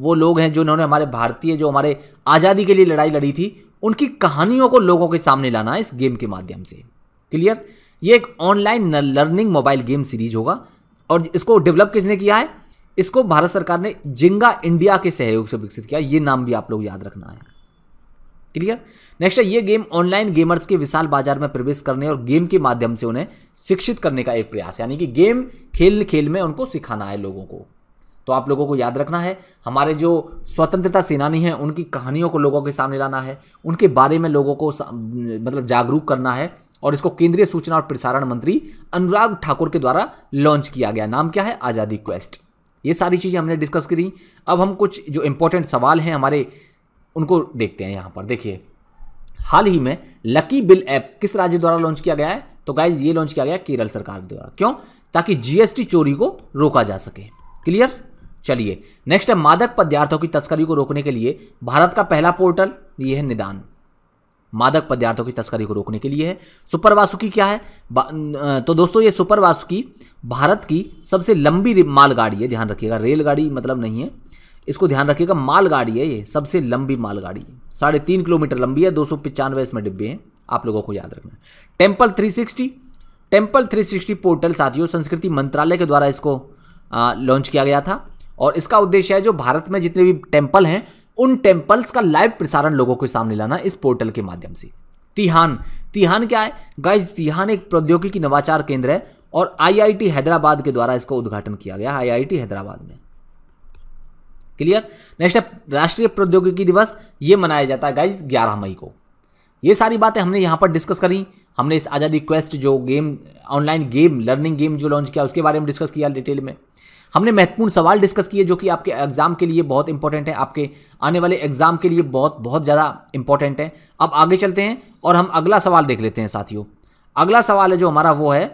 वो लोग हैं जो इन्होंने हमारे भारतीय जो हमारे आज़ादी के लिए लड़ाई लड़ी थी उनकी कहानियों को लोगों के सामने लाना है इस गेम के माध्यम से क्लियर ये एक online learning mobile game series होगा और इसको डेवलप किसने किया है इसको भारत सरकार ने जिंगा इंडिया के सहयोग से विकसित किया ये नाम भी आप लोग याद रखना है क्लियर नेक्स्ट है ये गेम ऑनलाइन गेमर्स के विशाल बाजार में प्रवेश करने और गेम के माध्यम से उन्हें शिक्षित करने का एक प्रयास यानी कि गेम खेल खेल में उनको सिखाना है लोगों को तो आप लोगों को याद रखना है हमारे जो स्वतंत्रता सेनानी हैं उनकी कहानियों को लोगों के सामने लाना है उनके बारे में लोगों को मतलब जागरूक करना है और इसको केंद्रीय सूचना और प्रसारण मंत्री अनुराग ठाकुर के द्वारा लॉन्च किया गया नाम क्या है आज़ादी क्वेस्ट ये सारी चीज़ें हमने डिस्कस करी अब हम कुछ जो इम्पोर्टेंट सवाल हैं हमारे उनको देखते हैं यहाँ पर देखिए हाल ही में लकी बिल ऐप किस राज्य द्वारा लॉन्च किया गया है तो गाइज ये लॉन्च किया गया केरल सरकार द्वारा क्यों ताकि जीएसटी चोरी को रोका जा सके क्लियर चलिए नेक्स्ट है मादक पदार्थों की तस्करी को रोकने के लिए भारत का पहला पोर्टल ये है निदान मादक पदार्थों की तस्करी को रोकने के लिए है सुपर वासुकी क्या है तो दोस्तों ये सुपर वासुकी भारत की सबसे लंबी मालगाड़ी है ध्यान रखिएगा रेलगाड़ी मतलब नहीं है इसको ध्यान रखिएगा मालगाड़ी है ये सबसे लंबी मालगाड़ी है साढ़े तीन किलोमीटर लंबी है दो सौ पचानवे इसमें डिब्बे हैं आप लोगों को याद रखना Temple three sixty Temple three sixty portal साथियों संस्कृति मंत्रालय के द्वारा इसको लॉन्च किया गया था और इसका उद्देश्य है जो भारत में जितने भी टेम्पल हैं उन टेम्पल्स का लाइव प्रसारण लोगों के सामने लाना इस पोर्टल के माध्यम से तिहान तिहान क्या है गाइज तिहान एक प्रौद्योगिकी नवाचार केंद्र है और आईआईटी हैदराबाद के द्वारा इसका उद्घाटन किया गया आईआईटी हैदराबाद में क्लियर नेक्स्ट है राष्ट्रीय प्रौद्योगिकी दिवस ये मनाया जाता है गाइज ग्यारह मई को ये सारी बातें हमने यहाँ पर डिस्कस करी हमने इस आज़ादी क्वेस्ट जो game online game learning game जो लॉन्च किया उसके बारे में डिस्कस किया डिटेल में हमने महत्वपूर्ण सवाल डिस्कस किए जो कि आपके एग्जाम के लिए बहुत इंपॉर्टेंट है आपके आने वाले एग्जाम के लिए बहुत बहुत ज़्यादा इंपॉर्टेंट है अब आगे चलते हैं और हम अगला सवाल देख लेते हैं साथियों अगला सवाल है जो हमारा वो है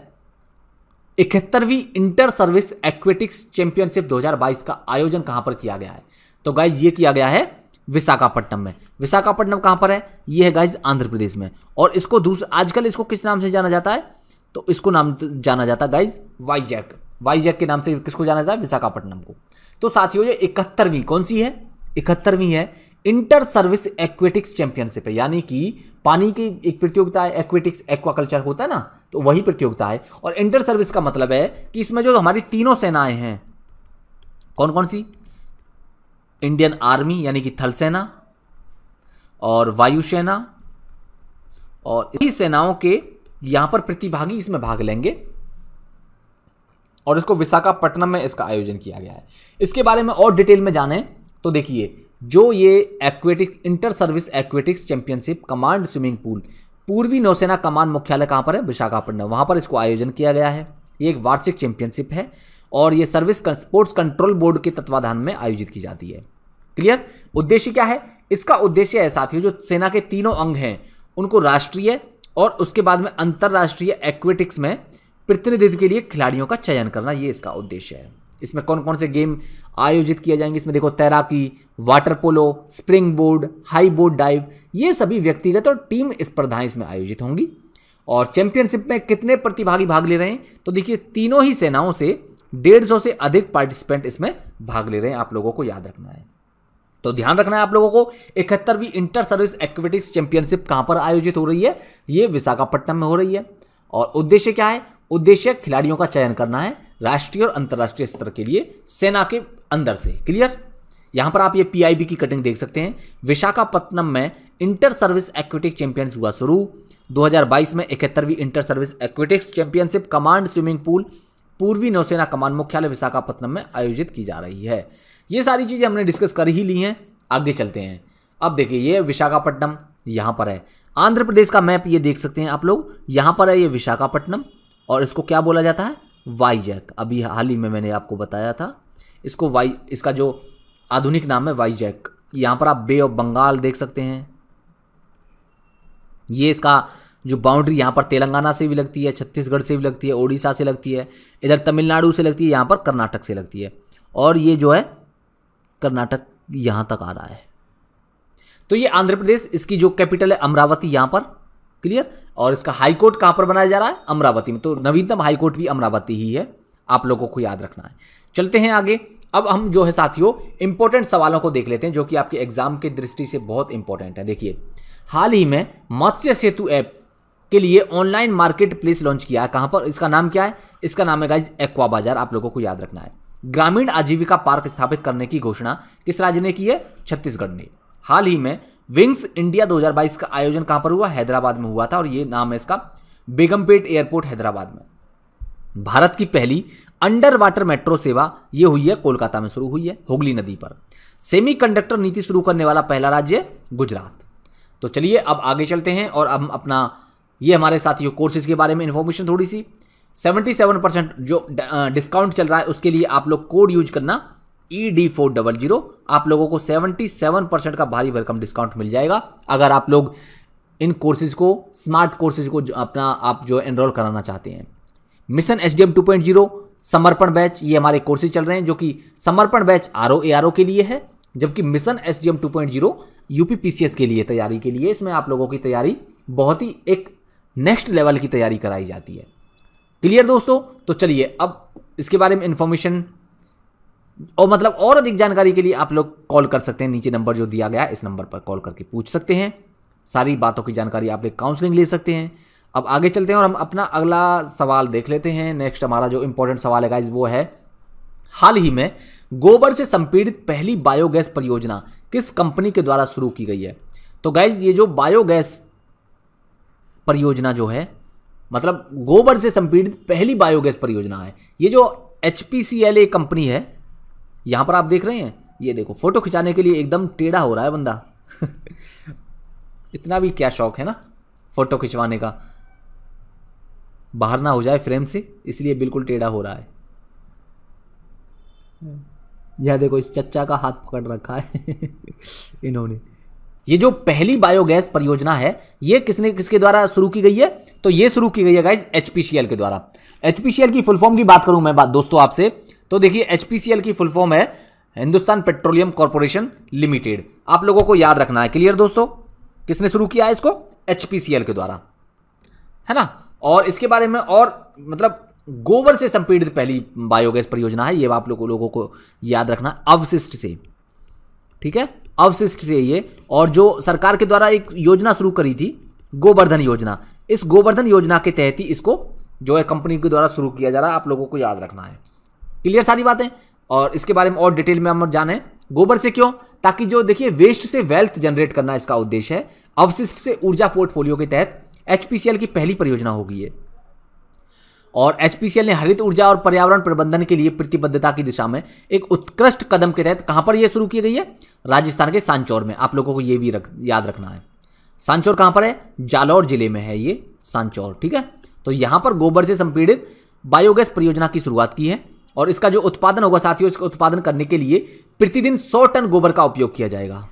इकहत्तरवीं इंटर सर्विस एक्वेटिक्स चैंपियनशिप 2022 का आयोजन कहाँ पर किया गया है तो गाइज ये किया गया है विशाखापट्टनम में विशाखापट्टनम कहाँ पर है ये है गाइज आंध्र प्रदेश में और इसको दूसरा आजकल इसको किस नाम से जाना जाता है तो इसको नाम जाना जाता है गाइज वाईजैक वाई के नाम से किसको जाना जाता है विशाखापट्टनम को तो साथियों ये इकहत्तरवीं कौन सी है इकहत्तरवीं है इंटर सर्विस एक्वेटिक्स चैंपियनशिप है यानी कि पानी की एक प्रतियोगिता है एक्वेटिक्स एक्वाकल्चर होता है ना तो वही प्रतियोगिता है और इंटर सर्विस का मतलब है कि इसमें जो हमारी तीनों सेनाएं हैं कौन कौन सी इंडियन आर्मी यानी कि थल सेना और वायुसेना और इन सेनाओं के यहां पर प्रतिभागी इसमें भाग लेंगे और इसको विशाखापट्टनम में इसका आयोजन किया गया है इसके बारे में और डिटेल में जाने तो देखिए जो ये aquatic inter service aquatics championship command swimming pool पूर्वी नौसेना कमान मुख्यालय कहाँ पर है विशाखापट्टनम वहाँ पर इसको आयोजन किया गया है ये एक वार्षिक चैंपियनशिप है और ये सर्विस स्पोर्ट्स कंट्रोल बोर्ड के तत्वाधान में आयोजित की जाती है क्लियर उद्देश्य क्या है इसका उद्देश्य है साथियों जो सेना के तीनों अंग हैं उनको राष्ट्रीय और उसके बाद में अंतर्राष्ट्रीय एक्वेटिक्स में प्रतिनिधित्व के लिए खिलाड़ियों का चयन करना ये इसका उद्देश्य है इसमें कौन कौन से गेम आयोजित किए जाएंगे इसमें देखो तैराकी water polo springboard high board dive ये सभी व्यक्तिगत और टीम स्पर्धाएं इसमें आयोजित होंगी और चैंपियनशिप में कितने प्रतिभागी भाग ले रहे हैं तो देखिए तीनों ही सेनाओं से डेढ़ सौ से अधिक पार्टिसिपेंट इसमें भाग ले रहे हैं आप लोगों को याद रखना है तो ध्यान रखना है आप लोगों को इकहत्तरवीं इंटर सर्विस एक्टिविटीज चैंपियनशिप कहां पर आयोजित हो रही है ये विशाखापट्टनम में हो रही है और उद्देश्य क्या है उद्देश्य खिलाड़ियों का चयन करना है राष्ट्रीय और अंतर्राष्ट्रीय स्तर के लिए सेना के अंदर से क्लियर यहाँ पर आप ये पीआईबी की कटिंग देख सकते हैं विशाखापट्टनम में इंटर सर्विस एक्वेटिक चैंपियंस हुआ शुरू 2022 में इकहत्तरवीं inter service aquatics championship command swimming pool पूर्वी नौसेना कमांड मुख्यालय विशाखापट्टनम में आयोजित की जा रही है ये सारी चीज़ें हमने डिस्कस कर ही ली हैं आगे चलते हैं अब देखिए ये विशाखापट्टनम यहाँ पर है आंध्र प्रदेश का मैप ये देख सकते हैं आप लोग यहाँ पर है ये विशाखापट्टनम और इसको क्या बोला जाता है वाई जैक अभी हाल ही में मैंने आपको बताया था इसको वाई इसका जो आधुनिक नाम है वाई जैक यहाँ पर आप बे ऑफ बंगाल देख सकते हैं ये इसका जो बाउंड्री यहाँ पर तेलंगाना से भी लगती है छत्तीसगढ़ से भी लगती है उड़ीसा से लगती है इधर तमिलनाडु से लगती है यहाँ पर कर्नाटक से लगती है और ये जो है कर्नाटक यहाँ तक आ रहा है तो ये आंध्र प्रदेश इसकी जो कैपिटल है अमरावती यहाँ पर क्लियर और इसका हाई कोर्ट कहाँ पर बनाया जा रहा है अमरावती में तो नवीनतम हाई कोर्ट भी अमरावती ही है आप लोगों को याद रखना है चलते हैं आगे अब हम जो है साथियों इंपॉर्टेंट सवालों को देख लेते हैं जो कि आपके एग्जाम के दृष्टि से बहुत इंपॉर्टेंट है देखिए हाल ही में मत्स्य सेतु ऐप के लिए ऑनलाइन मार्केट प्लेस लॉन्च किया है कहाँ पर इसका नाम क्या है इसका नाम है गाइज एक्वा बाजार आप लोगों को याद रखना है ग्रामीण आजीविका पार्क स्थापित करने की घोषणा किस राज्य ने की है छत्तीसगढ़ ने हाल ही में विंग्स इंडिया 2022 का आयोजन कहां पर हुआ हैदराबाद में हुआ था और ये नाम है इसका बेगमपेट एयरपोर्ट हैदराबाद में भारत की पहली अंडर वाटर मेट्रो सेवा ये हुई है कोलकाता में शुरू हुई है हुगली नदी पर सेमीकंडक्टर नीति शुरू करने वाला पहला राज्य गुजरात तो चलिए अब आगे चलते हैं और अब अपना ये हमारे साथियों कोर्सेज के बारे में इन्फॉर्मेशन थोड़ी सी 77 परसेंट जो डिस्काउंट चल रहा है उसके लिए आप लोग कोड यूज करना E D four double zero आप लोगों को सेवेंटी सेवन परसेंट का भारी भरकम डिस्काउंट मिल जाएगा अगर आप लोग इन कोर्सेज को स्मार्ट कोर्सेज को अपना आप जो एनरोल कराना चाहते हैं mission H D M two point zero Samarpan batch ये हमारे कोर्सेज चल रहे हैं जो कि Samarpan batch R O A R O के लिए है जबकि mission S D M two point zero UP P C S के लिए तैयारी के लिए इसमें आप लोगों की तैयारी बहुत ही एक नेक्स्ट लेवल की तैयारी कराई जाती है क्लियर दोस्तों तो चलिए अब इसके बारे में इन्फॉर्मेशन और मतलब और अधिक जानकारी के लिए आप लोग कॉल कर सकते हैं नीचे नंबर जो दिया गया इस नंबर पर कॉल करके पूछ सकते हैं सारी बातों की जानकारी आप लोग काउंसलिंग ले सकते हैं अब आगे चलते हैं और हम अपना अगला सवाल देख लेते हैं नेक्स्ट हमारा जो इंपॉर्टेंट सवाल है गाइज वो है हाल ही में गोबर से संपीड़ित पहली बायोगैस परियोजना किस कंपनी के द्वारा शुरू की गई है तो गाइज ये जो बायोगैस परियोजना जो है मतलब गोबर से संपीड़ित पहली बायोगैस परियोजना है ये जो एच कंपनी है यहाँ पर आप देख रहे हैं ये देखो फोटो खिंचाने के लिए एकदम टेढ़ा हो रहा है बंदा इतना भी क्या शौक है ना फोटो खिंचवाने का बाहर ना हो जाए फ्रेम से इसलिए बिल्कुल टेढ़ा हो रहा है यह देखो इस चच्चा का हाथ पकड़ रखा है इन्होंने ये जो पहली बायोगैस परियोजना है ये किसने किसके द्वारा शुरू की गई है तो ये शुरू की गई है गाइज एचपीसीएल के द्वारा एचपीसीएल की फुल फॉर्म की बात करूं मैं बात दोस्तों आपसे तो देखिए एच की फुल फॉर्म है हिंदुस्तान पेट्रोलियम कॉरपोरेशन लिमिटेड आप लोगों को याद रखना है क्लियर दोस्तों किसने शुरू किया है इसको एच के द्वारा है ना और इसके बारे में और मतलब गोबर से संपीड़ित पहली बायोगैस परियोजना है ये आप लोगों लोगों को याद रखना अवशिष्ट से ठीक है अवशिष्ट से ये और जो सरकार के द्वारा एक योजना शुरू करी थी गोवर्धन योजना इस गोवर्धन योजना के तहत ही इसको जो है कंपनी के द्वारा शुरू किया जा रहा है आप लोगों को याद रखना है क्लियर सारी बातें और इसके बारे में और डिटेल में हम जाने गोबर से क्यों ताकि जो देखिए वेस्ट से वेल्थ जनरेट करना इसका उद्देश्य है अवशिष्ट से ऊर्जा पोर्टफोलियो के तहत एचपीसीएल की पहली परियोजना होगी ये और एचपीसीएल ने हरित ऊर्जा और पर्यावरण प्रबंधन के लिए प्रतिबद्धता की दिशा में एक उत्कृष्ट कदम के तहत कहां पर यह शुरू की गई है राजस्थान के सांचौर में आप लोगों को यह भी रख, याद रखना है सांचौर कहां पर है जालौर जिले में है ये सांचौर ठीक है तो यहां पर गोबर से संपीड़ित बायोगैस परियोजना की शुरुआत की है और इसका जो उत्पादन होगा साथियों इसका उत्पादन करने के लिए प्रतिदिन सौ टन गोबर का उपयोग किया जाएगा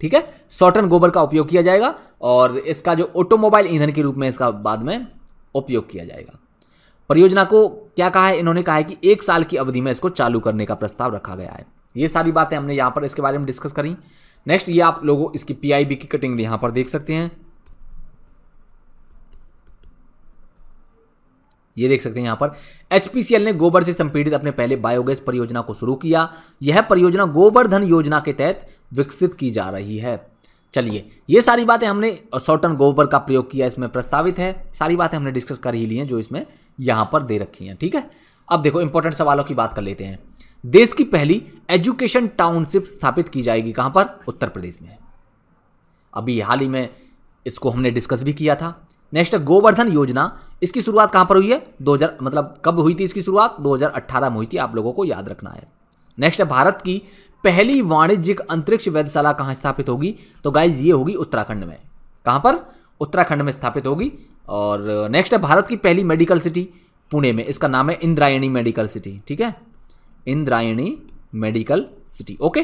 ठीक है सौ टन गोबर का उपयोग किया जाएगा और इसका जो ऑटोमोबाइल ईंधन के रूप में इसका बाद में उपयोग किया जाएगा परियोजना को क्या कहा है इन्होंने कहा है कि एक साल की अवधि में इसको चालू करने का प्रस्ताव रखा गया है ये सारी बातें हमने यहाँ पर इसके बारे में डिस्कस करी नेक्स्ट ये आप लोगों इसकी पीआईबी की कटिंग यहाँ पर देख सकते हैं ये देख सकते हैं यहां पर एचपीसीएल ने गोबर से संपीड़ित अपने पहले बायोगैस परियोजना को शुरू किया यह परियोजना गोबर धन योजना के तहत विकसित की जा रही है चलिए ये सारी बातें हमने सॉटन गोबर का प्रयोग किया इसमें प्रस्तावित है सारी बातें हमने डिस्कस कर ही ली हैं जो इसमें यहां पर दे रखी हैं ठीक है अब देखो इंपॉर्टेंट सवालों की बात कर लेते हैं देश की पहली एजुकेशन टाउनशिप स्थापित की जाएगी कहां पर उत्तर प्रदेश में अभी हाल ही में इसको हमने डिस्कस भी किया था नेक्स्ट है गोवर्धन योजना इसकी शुरुआत कहां पर हुई है 2000 मतलब कब हुई थी इसकी शुरुआत 2018 में हुई थी आप लोगों को याद रखना है नेक्स्ट है भारत की पहली वाणिज्यिक अंतरिक्ष वैधशाला कहां स्थापित होगी तो गाइज ये होगी उत्तराखंड में कहां पर उत्तराखंड में स्थापित होगी और नेक्स्ट है भारत की पहली मेडिकल सिटी पुणे में इसका नाम है इंद्रायणी मेडिकल सिटी ठीक है Indrayani medical city okay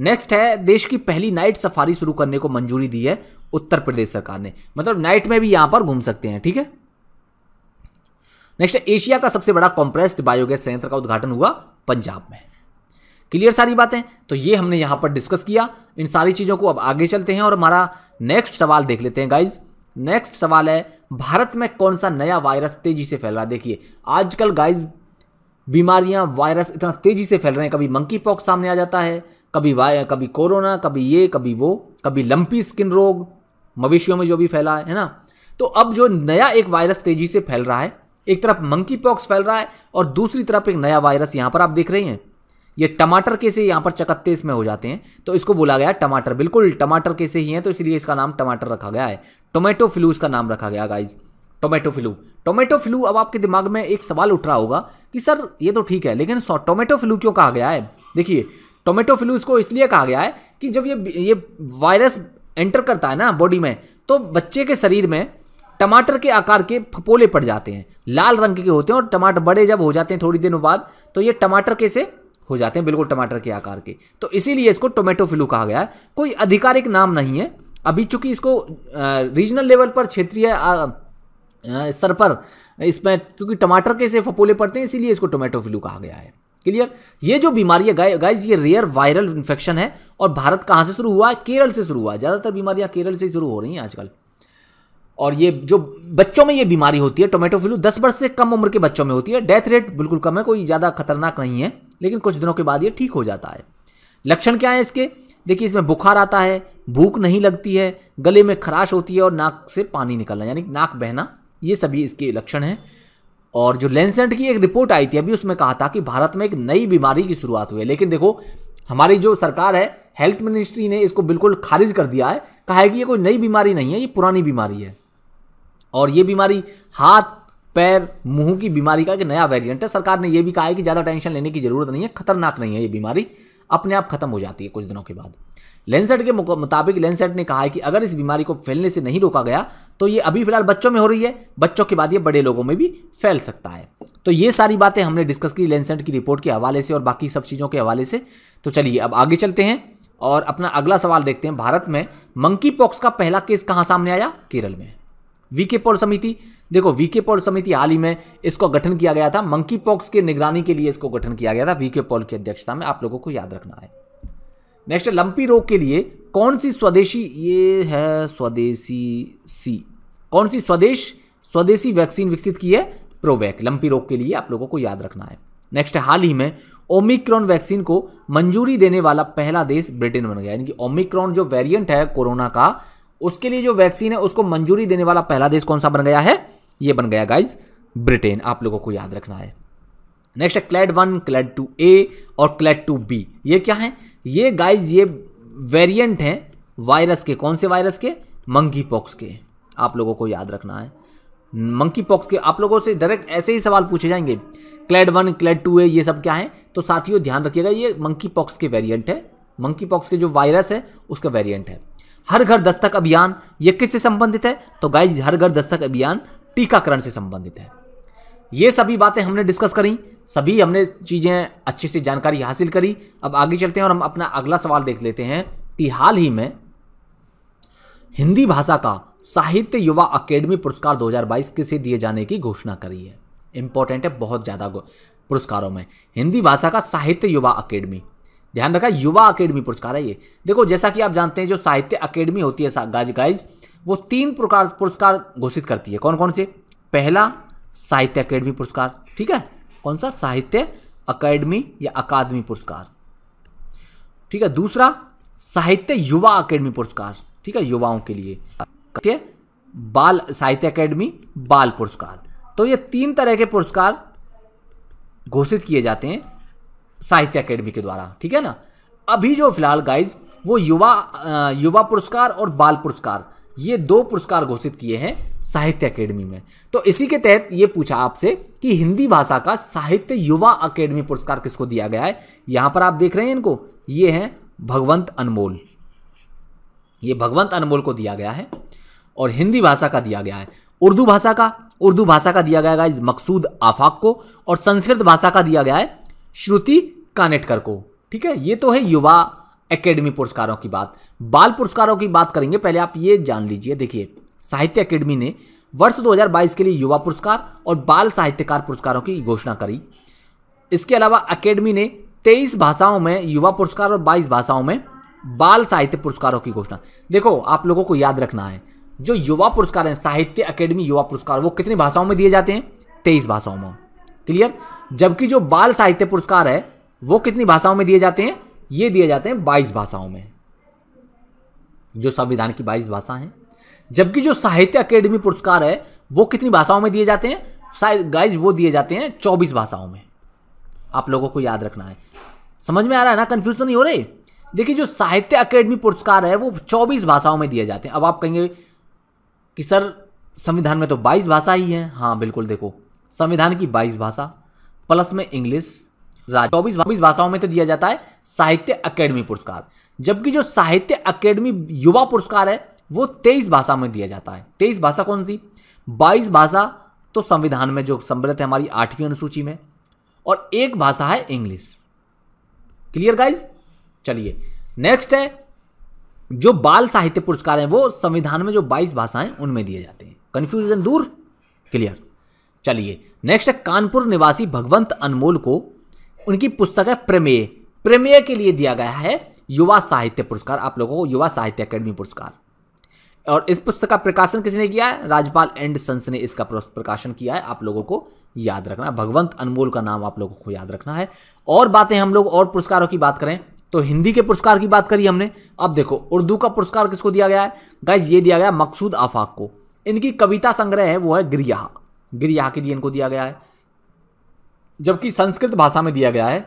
next है देश की पहली नाइट सफारी शुरू करने को मंजूरी दी है उत्तर प्रदेश सरकार ने मतलब नाइट में भी यहां पर घूम सकते हैं ठीक है नेक्स्ट एशिया का सबसे बड़ा कॉम्प्रेस्ड बायोगैस संयंत्र का उद्घाटन हुआ पंजाब में क्लियर सारी बातें तो ये हमने यहां पर डिस्कस किया इन सारी चीज़ों को अब आगे चलते हैं और हमारा नेक्स्ट सवाल देख लेते हैं गाइज नेक्स्ट सवाल है भारत में कौन सा नया वायरस तेजी से फैल रहा है देखिए आजकल गाइज बीमारियां वायरस इतना तेजी से फैल रहे हैं कभी मंकी पॉक्स सामने आ जाता है कभी वाय कभी कोरोना कभी ये कभी वो कभी लंपी स्किन रोग मवेशियों में जो भी फैला है, है ना तो अब जो नया एक वायरस तेजी से फैल रहा है एक तरफ मंकी पॉक्स फैल रहा है और दूसरी तरफ एक नया वायरस यहाँ पर आप देख रहे हैं ये टमाटर के से यहाँ पर चकत्ते इसमें हो जाते हैं तो इसको बोला गया टमाटर बिल्कुल टमाटर के से ही है तो इसलिए इसका नाम टमाटर रखा गया है टोमेटो फ्लू इसका नाम रखा गया guys tomato flu tomato flu अब आपके दिमाग में एक सवाल उठ रहा होगा कि सर ये तो ठीक है लेकिन टोमेटो फ्लू क्यों कहा गया है देखिए टोमेटो फ्लू इसको इसलिए कहा गया है कि जब ये ये वायरस एंटर करता है ना बॉडी में तो बच्चे के शरीर में टमाटर के आकार के फपोले पड़ जाते हैं लाल रंग के होते हैं और टमाटर बड़े जब हो जाते हैं थोड़ी दिनों बाद तो ये टमाटर कैसे हो जाते हैं बिल्कुल टमाटर के आकार के तो इसीलिए इसको टोमेटो फ्लू कहा गया है कोई आधिकारिक नाम नहीं है अभी चूंकि इसको रीजनल लेवल पर क्षेत्रीय स्तर पर इसमें क्योंकि टमाटर के से फपोले पड़ते हैं इसीलिए इसको टोमेटो फ्लू कहा गया है क्लियर ये जो बीमारी है गाइज ये रेयर वायरल इन्फेक्शन है और भारत कहाँ से शुरू हुआ है केरल से शुरू हुआ है ज़्यादातर बीमारियाँ केरल से शुरू हो रही हैं आजकल और ये जो बच्चों में ये बीमारी होती है टोमेटो फ्लू दस वर्ष से कम उम्र के बच्चों में होती है डेथ रेट बिल्कुल कम है कोई ज़्यादा खतरनाक नहीं है लेकिन कुछ दिनों के बाद ये ठीक हो जाता है लक्षण क्या है इसके देखिए इसमें बुखार आता है भूख नहीं लगती है गले में खराश होती है और नाक से पानी निकलना यानी नाक बहना ये सभी इसके लक्षण हैं और जो लेंसेंट की एक रिपोर्ट आई थी अभी उसमें कहा था कि भारत में एक नई बीमारी की शुरुआत हुई है लेकिन देखो हमारी जो सरकार है हेल्थ मिनिस्ट्री ने इसको बिल्कुल खारिज कर दिया है कहा है कि ये कोई नई बीमारी नहीं है ये पुरानी बीमारी है और ये बीमारी हाथ पैर मुंह की बीमारी का एक नया वेरिएंट है सरकार ने यह भी कहा है कि ज़्यादा टेंशन लेने की जरूरत नहीं है खतरनाक नहीं है ये बीमारी अपने आप खत्म हो जाती है कुछ दिनों के बाद लेंसेट के मुताबिक लेंसेट ने कहा है कि अगर इस बीमारी को फैलने से नहीं रोका गया तो ये अभी फिलहाल बच्चों में हो रही है बच्चों के बाद ये बड़े लोगों में भी फैल सकता है तो ये सारी बातें हमने डिस्कस की लेंसेट की रिपोर्ट के हवाले से और बाकी सब चीज़ों के हवाले से तो चलिए अब आगे चलते हैं और अपना अगला सवाल देखते हैं भारत में मंकी पॉक्स का पहला केस कहाँ सामने आया केरल में वी के पॉल समिति देखो वीके पॉल समिति हाल ही में इसको गठन किया गया था मंकी पॉक्स के निगरानी के लिए इसको गठन किया गया था वीके पॉल की अध्यक्षता में आप लोगों को याद रखना है नेक्स्ट लंपी रोग के लिए कौन सी स्वदेशी ये है स्वदेशी सी कौन सी स्वदेश स्वदेशी वैक्सीन विकसित की है प्रोवैक लंपी रोग के लिए आप लोगों को याद रखना है नेक्स्ट हाल ही में ओमिक्रॉन वैक्सीन को मंजूरी देने वाला पहला देश ब्रिटेन बन गया यानी कि ओमिक्रॉन जो वेरिएंट है कोरोना का उसके लिए जो वैक्सीन है उसको मंजूरी देने वाला पहला देश कौन सा बन गया है ये बन गया गाइज ब्रिटेन आप लोगों को याद रखना है नेक्स्ट है clade one clade two A और क्लैड टू बी ये क्या है ये गाइज ये वेरियंट हैं वायरस के कौन से वायरस के मंकी पॉक्स के आप लोगों को याद रखना है मंकी पॉक्स के आप लोगों से डायरेक्ट ऐसे ही सवाल पूछे जाएंगे clade one clade two A ये सब क्या है तो साथियों ध्यान रखिएगा ये मंकी पॉक्स के वेरियंट है मंकी पॉक्स के जो वायरस है उसका वेरियंट है हर घर दस्तक अभियान ये किससे संबंधित है तो गाइज हर घर दस्तक अभियान टीकाकरण से संबंधित है ये सभी बातें हमने डिस्कस करी सभी हमने चीज़ें अच्छे से जानकारी हासिल करी अब आगे चलते हैं और हम अपना अगला सवाल देख लेते हैं कि हाल ही में हिंदी भाषा का साहित्य युवा अकेडमी पुरस्कार 2022 बाईस किसे दिए जाने की घोषणा करी है इम्पोर्टेंट है बहुत ज़्यादा पुरस्कारों में हिंदी भाषा का साहित्य युवा अकेडमी ध्यान रखा युवा अकेडमी पुरस्कार है ये देखो जैसा कि आप जानते हैं जो साहित्य अकेडमी होती है गाइज वो तीन प्रकार पुरस्कार घोषित करती है कौन कौन से पहला साहित्य अकेडमी पुरस्कार ठीक है कौन सा साहित्य अकेडमी या अकादमी पुरस्कार ठीक है दूसरा साहित्य युवा अकेडमी पुरस्कार ठीक है युवाओं के लिए बाल साहित्य अकेडमी बाल पुरस्कार तो ये तीन तरह के पुरस्कार घोषित किए जाते हैं साहित्य अकेडमी के द्वारा ठीक है ना अभी जो फिलहाल गाइज वो युवा युवा पुरस्कार और बाल पुरस्कार ये दो पुरस्कार घोषित किए हैं साहित्य अकेडमी में तो इसी के तहत ये पूछा आपसे कि हिंदी भाषा का साहित्य युवा अकेडमी पुरस्कार किसको दिया गया है यहां पर आप देख रहे हैं इनको ये है भगवंत अनमोल ये भगवंत अनमोल को दिया गया है और हिंदी भाषा का दिया गया है उर्दू भाषा का उर्दू भाषा का दिया गया इस मकसूद आफाक को और संस्कृत भाषा का दिया गया है श्रुति कानेटकर को ठीक है ये तो है युवा एकेडमी पुरस्कारों की बात बाल पुरस्कारों की बात करेंगे पहले आप ये जान लीजिए देखिए साहित्य अकेडमी ने वर्ष 2022 के लिए युवा पुरस्कार और बाल साहित्यकार पुरस्कारों की घोषणा करी इसके अलावा अकेडमी ने 23 भाषाओं में युवा पुरस्कार और 22 भाषाओं में बाल साहित्य पुरस्कारों की घोषणा देखो आप लोगों को याद रखना है जो युवा पुरस्कार हैं साहित्य अकेडमी युवा पुरस्कार वो कितनी भाषाओं में दिए जाते हैं तेईस भाषाओं में क्लियर जबकि जो बाल साहित्य पुरस्कार है वो कितनी भाषाओं में दिए जाते हैं ये दिए जाते हैं बाईस भाषाओं में जो संविधान की बाईस भाषा हैं जबकि जो साहित्य अकेडमी पुरस्कार है वो कितनी भाषाओं में दिए जाते हैं शायद गाइज वो दिए जाते हैं चौबीस भाषाओं में आप लोगों को याद रखना है समझ में आ रहा है ना कन्फ्यूज तो नहीं हो रही देखिए जो साहित्य अकेडमी पुरस्कार है वो चौबीस भाषाओं में दिए जाते हैं अब आप कहेंगे कि सर संविधान में तो बाईस भाषा ही है हाँ बिल्कुल देखो संविधान की बाईस भाषा प्लस में इंग्लिश चौबीस चौबीस भाषाओं में तो दिया जाता है साहित्य अकेडमी पुरस्कार जबकि जो साहित्य अकेडमी युवा पुरस्कार है वो तेईस भाषा में दिया जाता है तेईस भाषा कौन सी बाईस भाषा तो संविधान में जो सम्मिलित है हमारी आठवीं अनुसूची में और एक भाषा है इंग्लिश क्लियर गाइज चलिए नेक्स्ट है जो बाल साहित्य पुरस्कार हैं वो संविधान में जो 22 भाषाएं उनमें दिए जाते हैं कंफ्यूजन दूर क्लियर चलिए नेक्स्ट है कानपुर निवासी भगवंत अनमोल को उनकी पुस्तक है प्रमेय प्रमेय के लिए दिया गया है युवा साहित्य पुरस्कार आप लोगों को युवा साहित्य अकेडमी पुरस्कार और इस पुस्तक का प्रकाशन किसने किया है राजपाल एंड संस ने इसका प्रकाशन किया है आप लोगों को याद रखना भगवंत अनमोल का नाम आप लोगों को याद रखना है और बातें हम लोग और पुरस्कारों की बात करें तो हिंदी के पुरस्कार की बात करी हमने अब देखो उर्दू का पुरस्कार किसको दिया गया है गाइज ये दिया गया मकसूद आफाक को इनकी कविता संग्रह है वो है गिरिया गिरिया के लिए इनको दिया गया है जबकि संस्कृत भाषा में दिया गया है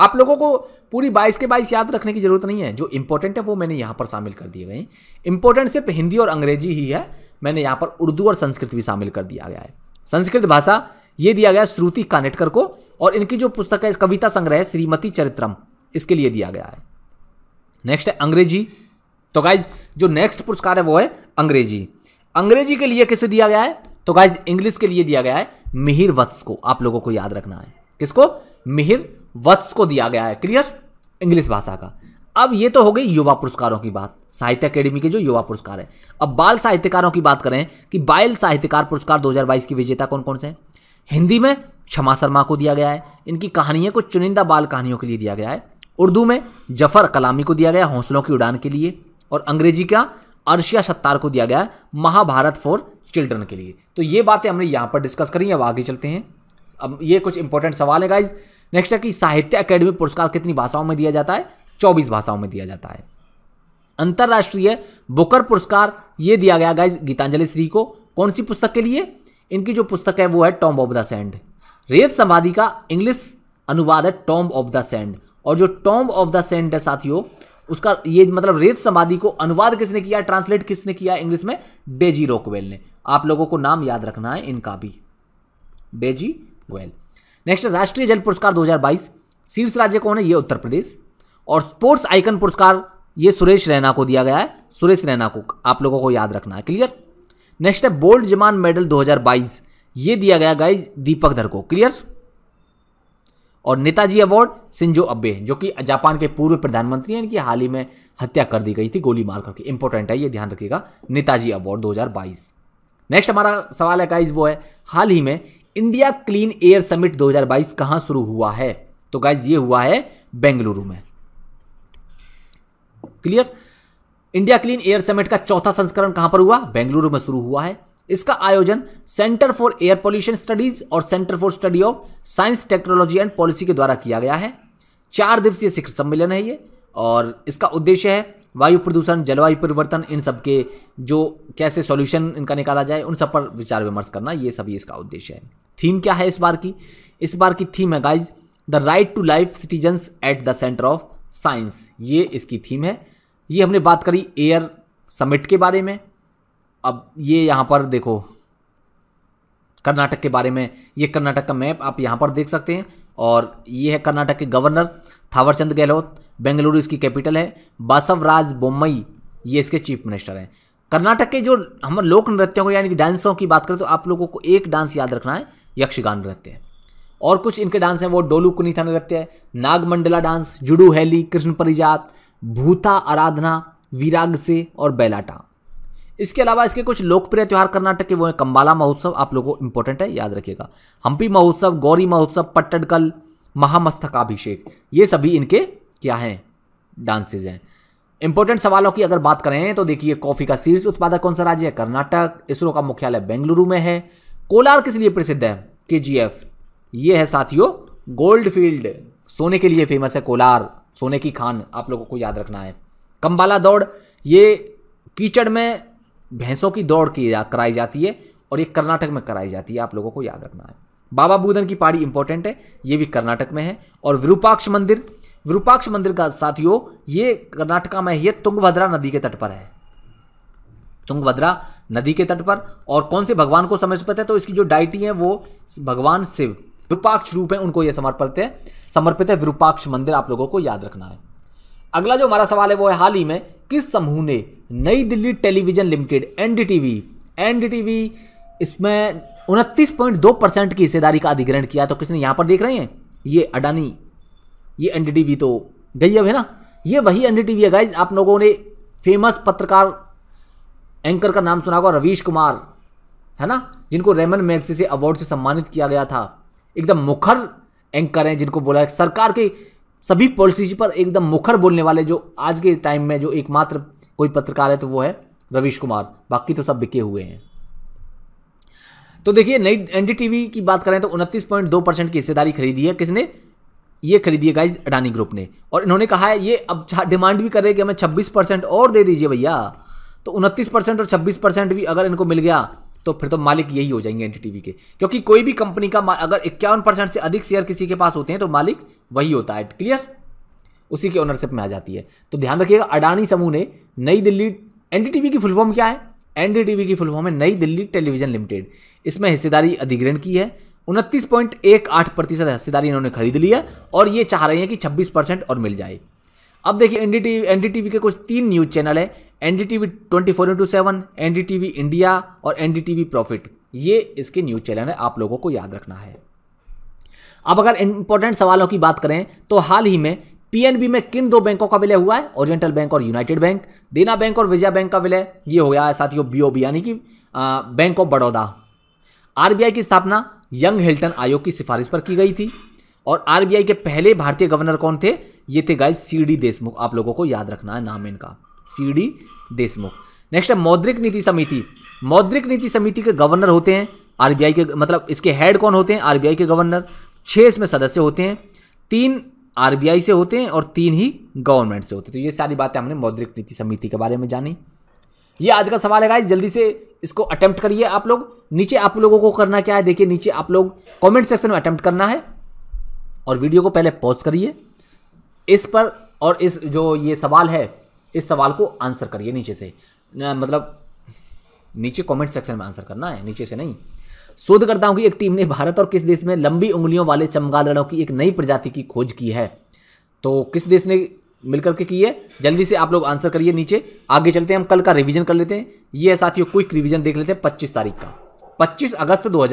आप लोगों को पूरी बाईस के बाईस याद रखने की ज़रूरत नहीं है जो इंपॉर्टेंट है वो मैंने यहाँ पर शामिल कर दिए गए हैं इंपॉर्टेंट सिर्फ हिंदी और अंग्रेजी ही है मैंने यहाँ पर उर्दू और संस्कृत भी शामिल कर दिया गया है संस्कृत भाषा ये दिया गया श्रुति कानेटकर को और इनकी जो पुस्तक है कविता संग्रह श्रीमती चरित्रम इसके लिए दिया गया है नेक्स्ट है अंग्रेजी तो गाइज जो नेक्स्ट पुरस्कार है वो है अंग्रेजी अंग्रेजी के लिए किसे दिया गया है तो गाइज इंग्लिश के लिए दिया गया है मिहिर वत्स को आप लोगों को याद रखना है किसको मिहिर वत्स को दिया गया है क्लियर इंग्लिश भाषा का अब ये तो हो गई युवा पुरस्कारों की बात साहित्य अकेडमी के जो युवा पुरस्कार है अब बाल साहित्यकारों की बात करें कि बाल साहित्यकार पुरस्कार 2022 की विजेता कौन कौन से हैं हिंदी में क्षमा शर्मा को दिया गया है इनकी कहानियों को चुनिंदा बाल कहानियों के लिए दिया गया है उर्दू में जफर कलामी को दिया गया हौसलों की उड़ान के लिए और अंग्रेजी का अर्शिया सत्तार को दिया गया है महाभारत फॉर चिल्ड्रन के लिए तो ये बातें हमने यहाँ पर डिस्कस करी अब आगे चलते हैं अब ये कुछ इंपॉर्टेंट सवाल है गाइज नेक्स्ट है कि साहित्य अकेडमी पुरस्कार कितनी भाषाओं में दिया जाता है चौबीस भाषाओं में दिया जाता है अंतर्राष्ट्रीय बुकर पुरस्कार ये दिया गया गाइज गीतांजलि श्री को कौन सी पुस्तक के लिए इनकी जो पुस्तक है वो है टॉम ऑफ द सैंड रेत समाधि का इंग्लिश अनुवाद है टॉम ऑफ द सैंड और जो टॉम ऑफ द सैंड है साथियों उसका ये मतलब रेत समाधि को अनुवाद किसने किया ट्रांसलेट किसने किया इंग्लिश में डेजी रोकवेल ने आप लोगों को नाम याद रखना है इनका भी बेजी गोयल नेक्स्ट राष्ट्रीय जल पुरस्कार 2022 शीर्ष राज्य कौन है ये उत्तर प्रदेश और स्पोर्ट्स आइकन पुरस्कार ये सुरेश रैना को दिया गया है सुरेश रैना को आप लोगों को याद रखना है क्लियर नेक्स्ट है बोल्ड जमान मेडल 2022 ये दिया गया गाइज दीपक धर को क्लियर और नेताजी अवार्ड सिंजो अब्बे जो कि जापान के पूर्व प्रधानमंत्री हैं इनकी हाल ही में हत्या कर दी गई थी गोली मार करके इंपॉर्टेंट है ये ध्यान रखिएगा नेताजी अवार्ड 2022 नेक्स्ट हमारा सवाल है गाइज वो है हाल ही में इंडिया क्लीन एयर समिट 2022 कहां शुरू हुआ है तो गाइज ये हुआ है बेंगलुरु में clear India clean air summit का चौथा संस्करण कहां पर हुआ बेंगलुरु में शुरू हुआ है इसका आयोजन centre for air pollution studies और centre for study of science technology and policy के द्वारा किया गया है चार दिवसीय शिखर सम्मेलन है ये और इसका उद्देश्य है वायु प्रदूषण जलवायु परिवर्तन इन सब के जो कैसे सॉल्यूशन इनका निकाला जाए उन सब पर विचार विमर्श करना ये सभी इसका उद्देश्य है थीम क्या है इस बार की इस बार की थीम है guys the right to life citizens at the centre of science ये इसकी थीम है ये हमने बात करी एयर समिट के बारे में अब ये यहाँ पर देखो कर्नाटक के बारे में ये कर्नाटक का मैप आप यहाँ पर देख सकते हैं और ये है कर्नाटक के गवर्नर थावरचंद गहलोत बेंगलुरु इसकी कैपिटल है बासवराज बोम्बई ये इसके चीफ मिनिस्टर हैं कर्नाटक के जो हम लोक नृत्यों को यानी कि डांसों की बात करें तो आप लोगों को एक डांस याद रखना है यक्षगान नृत्य है और कुछ इनके डांस हैं वो डोलू कुनीथा नृत्य है नागमंडला डांस जुडू हैली कृष्ण परिजात भूता आराधना वीराग से और बैलाटा इसके अलावा इसके कुछ लोकप्रिय त्यौहार कर्नाटक के वो हैं कंबाला महोत्सव आप लोगों को इंपॉर्टेंट है याद रखिएगा हम्पी महोत्सव गौरी महोत्सव पट्टडकल महामस्तकाभिषेक ये सभी इनके क्या हैं डांसेज हैं इंपॉर्टेंट सवालों की अगर बात करें तो देखिए कॉफी का शीर्ष उत्पादक कौन सा राज्य है कर्नाटक इसरो का मुख्यालय बेंगलुरु में है कोलार किस लिए प्रसिद्ध है के जी एफ ये है साथियों गोल्ड फील्ड सोने के लिए फेमस है कोलार सोने की खान आप लोगों को याद रखना है कंबाला दौड़ ये कीचड़ में भैंसों की दौड़ की जा, कराई जाती है और ये कर्नाटक में कराई जाती है आप लोगों को याद रखना है बाबा बूदन की पहाड़ी इंपॉर्टेंट है ये भी कर्नाटक में है और विरूपाक्ष मंदिर विरूपाक्ष मंदिर का साथियों ये कर्नाटका में ये तुंगभद्रा नदी के तट पर है तुंगभद्रा नदी के तट पर और कौन से भगवान को पाते हैं तो इसकी जो डाइटी है वो भगवान शिव विरूपाक्ष रूप है उनको ये समर्पित है समर्पित है विरूपाक्ष मंदिर आप लोगों को याद रखना है अगला जो हमारा सवाल है वो है हाल ही में किस समूह ने New Delhi television limited NDTV NDTV इसमें उनतीस पॉइंट दो परसेंट की हिस्सेदारी का अधिग्रहण किया तो किसने यहाँ पर देख रहे हैं ये अडानी ये एनडीटीवी तो गई अब है ना ये वही एनडीटीवी है गाइज आप लोगों ने फेमस पत्रकार एंकर का नाम सुना होगा रवीश कुमार है ना जिनको रेमन मैगसी से अवार्ड से सम्मानित किया गया था एकदम मुखर एंकर हैं जिनको बोला है सरकार के सभी पॉलिसीज पर एकदम मुखर बोलने वाले जो आज के टाइम में जो एकमात्र कोई पत्रकार है तो वो है रवीश कुमार बाकी तो सब बिके हुए हैं तो देखिए नई एनडीटीवी की बात करें तो उनतीस पॉइंट दो परसेंट की हिस्सेदारी खरीदी है किसने ये खरीदी है गाइज अडानी ग्रुप ने और इन्होंने कहा है ये अब डिमांड भी कर रहे कि हमें छब्बीस परसेंट और दे दीजिए भैया तो उनतीस परसेंट और छब्बीस परसेंट भी अगर इनको मिल गया तो फिर तो मालिक यही हो जाएंगे एनटीटीवी के क्योंकि कोई भी कंपनी का अगर इक्यावन परसेंट से अधिक शेयर किसी के पास होते हैं तो मालिक वही होता है क्लियर उसी के ओनरशिप में आ जाती है तो ध्यान रखिएगा अडानी समूह ने नई दिल्ली एनडीटीवी की फुल फॉर्म क्या है एनडीटीवी की फुल फॉर्म है नई दिल्ली टेलीविजन लिमिटेड इसमें हिस्सेदारी अधिग्रहण की है उनतीस पॉइंट एक आठ प्रतिशत हिस्सेदारी इन्होंने खरीद ली है और ये चाह रहे हैं कि छब्बीस परसेंट और मिल जाए अब देखिए एन एनडीटीवी के कुछ तीन न्यूज़ चैनल है NDTV twenty four into seven NDTV India और एनडीटीवी प्रॉफिट ये इसके न्यूज़ चैनल है आप लोगों को याद रखना है अब अगर इंपॉर्टेंट सवालों की बात करें तो हाल ही में पीएनबी में किन दो बैंकों का विलय हुआ है ओरिएंटल बैंक और यूनाइटेड बैंक देना बैंक और विजया बैंक का विलय ये हो गया है साथियों बीओबी यानी कि बैंक ऑफ बड़ौदा आरबीआई की स्थापना यंग हिल्टन आयोग की सिफारिश पर की गई थी और आरबीआई के पहले भारतीय गवर्नर कौन थे ये थे गाइस सी डी देशमुख आप लोगों को याद रखना है नाम इनका सी डी देशमुख नेक्स्ट है मौद्रिक नीति समिति मौद्रिक नीति समिति के गवर्नर होते हैं आरबीआई के मतलब इसके हेड कौन होते हैं आरबीआई के गवर्नर छः इसमें सदस्य होते हैं तीन आर से होते हैं और तीन ही गवर्नमेंट से होते हैं तो ये सारी बातें हमने मौद्रिक नीति समिति के बारे में जानी ये आज का सवाल है गाइस जल्दी से इसको अटेम्प्ट करिए आप लोग नीचे आप लोगों को करना क्या है देखिए नीचे आप लोग कमेंट सेक्शन में अटेम्प्ट करना है और वीडियो को पहले पॉज करिए इस पर और इस जो ये सवाल है इस सवाल को आंसर करिए नीचे से मतलब नीचे कमेंट सेक्शन में आंसर करना है नीचे से नहीं शोधकर्ताओं की एक टीम ने भारत और किस देश में लंबी उंगलियों वाले चमगादड़ों की एक नई प्रजाति की खोज की है तो किस देश ने मिलकर के की है जल्दी से आप लोग आंसर करिए नीचे आगे चलते हैं हम कल का रिवीजन कर लेते हैं ये साथियों क्विक रिवीजन देख लेते हैं पच्चीस तारीख का पच्चीस अगस्त दो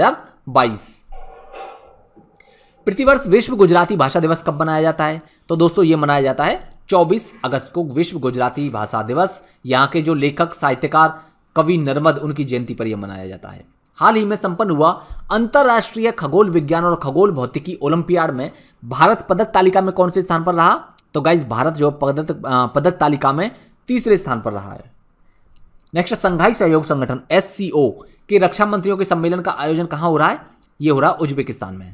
प्रतिवर्ष विश्व गुजराती भाषा दिवस कब मनाया जाता है तो दोस्तों ये मनाया जाता है 24 अगस्त को विश्व गुजराती भाषा दिवस यहाँ के जो लेखक साहित्यकार कवि नर्मद उनकी जयंती पर यह मनाया जाता है हाल ही में संपन्न हुआ अंतर्राष्ट्रीय खगोल विज्ञान और खगोल भौतिकी ओलंपियाड में भारत पदक तालिका में कौन से स्थान पर रहा तो गाइज भारत जो पदक पदक तालिका में तीसरे स्थान पर रहा है नेक्स्ट संघाई सहयोग संगठन एस के रक्षा मंत्रियों के सम्मेलन का आयोजन कहां हो रहा है यह हो रहा है उज्बेकिस्तान में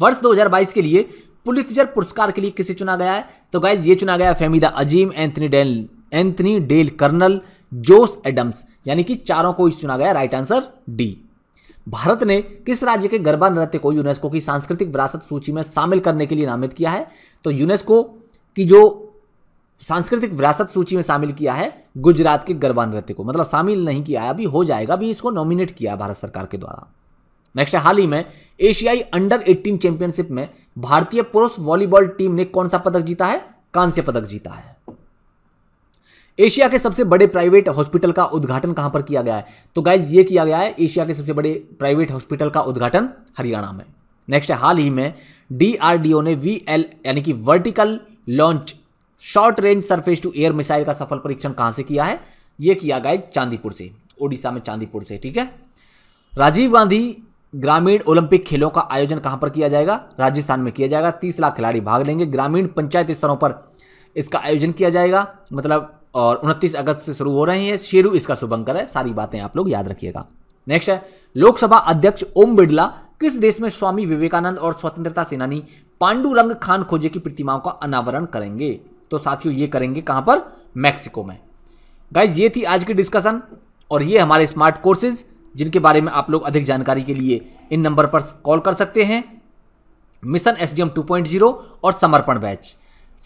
वर्ष 2022 के लिए पुलितजर पुरस्कार के लिए किसे चुना गया है तो गाइज ये चुना गया Fahmida Azim Anthony Del Anthony Del Colonel Jose Adams यानी कि चारों को चुना गया राइट आंसर डी भारत ने किस राज्य के गरबा नृत्य को यूनेस्को की सांस्कृतिक विरासत सूची में शामिल करने के लिए नामित किया है तो यूनेस्को की जो सांस्कृतिक विरासत सूची में शामिल किया है गुजरात के गरबा नृत्य को मतलब शामिल नहीं किया है अभी हो जाएगा अभी इसको नॉमिनेट किया है भारत सरकार के द्वारा नेक्स्ट है हाल ही में एशियाई अंडर 18 चैंपियनशिप में भारतीय पुरुष वॉलीबॉल टीम ने कौन सा पदक जीता है कांस्य पदक जीता है एशिया के सबसे बड़े प्राइवेट हॉस्पिटल का उद्घाटन कहां पर किया गया है तो गाइज ये किया गया है एशिया के सबसे बड़े प्राइवेट हॉस्पिटल का उद्घाटन हरियाणा में नेक्स्ट है हाल ही में डीआरडीओ ने वी एल यानी कि vertical launch short range surface to air missile का सफल परीक्षण कहां से किया है यह किया गाइज चांदीपुर से ओडिशा में चांदीपुर से ठीक है राजीव गांधी ग्रामीण ओलंपिक खेलों का आयोजन कहां पर किया जाएगा राजस्थान में किया जाएगा तीस लाख खिलाड़ी भाग लेंगे ग्रामीण पंचायत स्तरों पर इसका आयोजन किया जाएगा मतलब और 29 अगस्त से शुरू हो रहे हैं शेरू इसका शुभंकर है सारी बातें आप लोग याद रखिएगा नेक्स्ट है लोकसभा अध्यक्ष ओम बिड़ला किस देश में स्वामी विवेकानंद और स्वतंत्रता सेनानी पांडुरंग खान खोजे की प्रतिमाओं का अनावरण करेंगे तो साथियों ये करेंगे कहां पर मैक्सिको में गाइज ये थी आज की डिस्कशन और ये हमारे स्मार्ट कोर्सेज जिनके बारे में आप लोग अधिक जानकारी के लिए इन नंबर पर कॉल कर सकते हैं मिशन एस डी और समर्पण बैच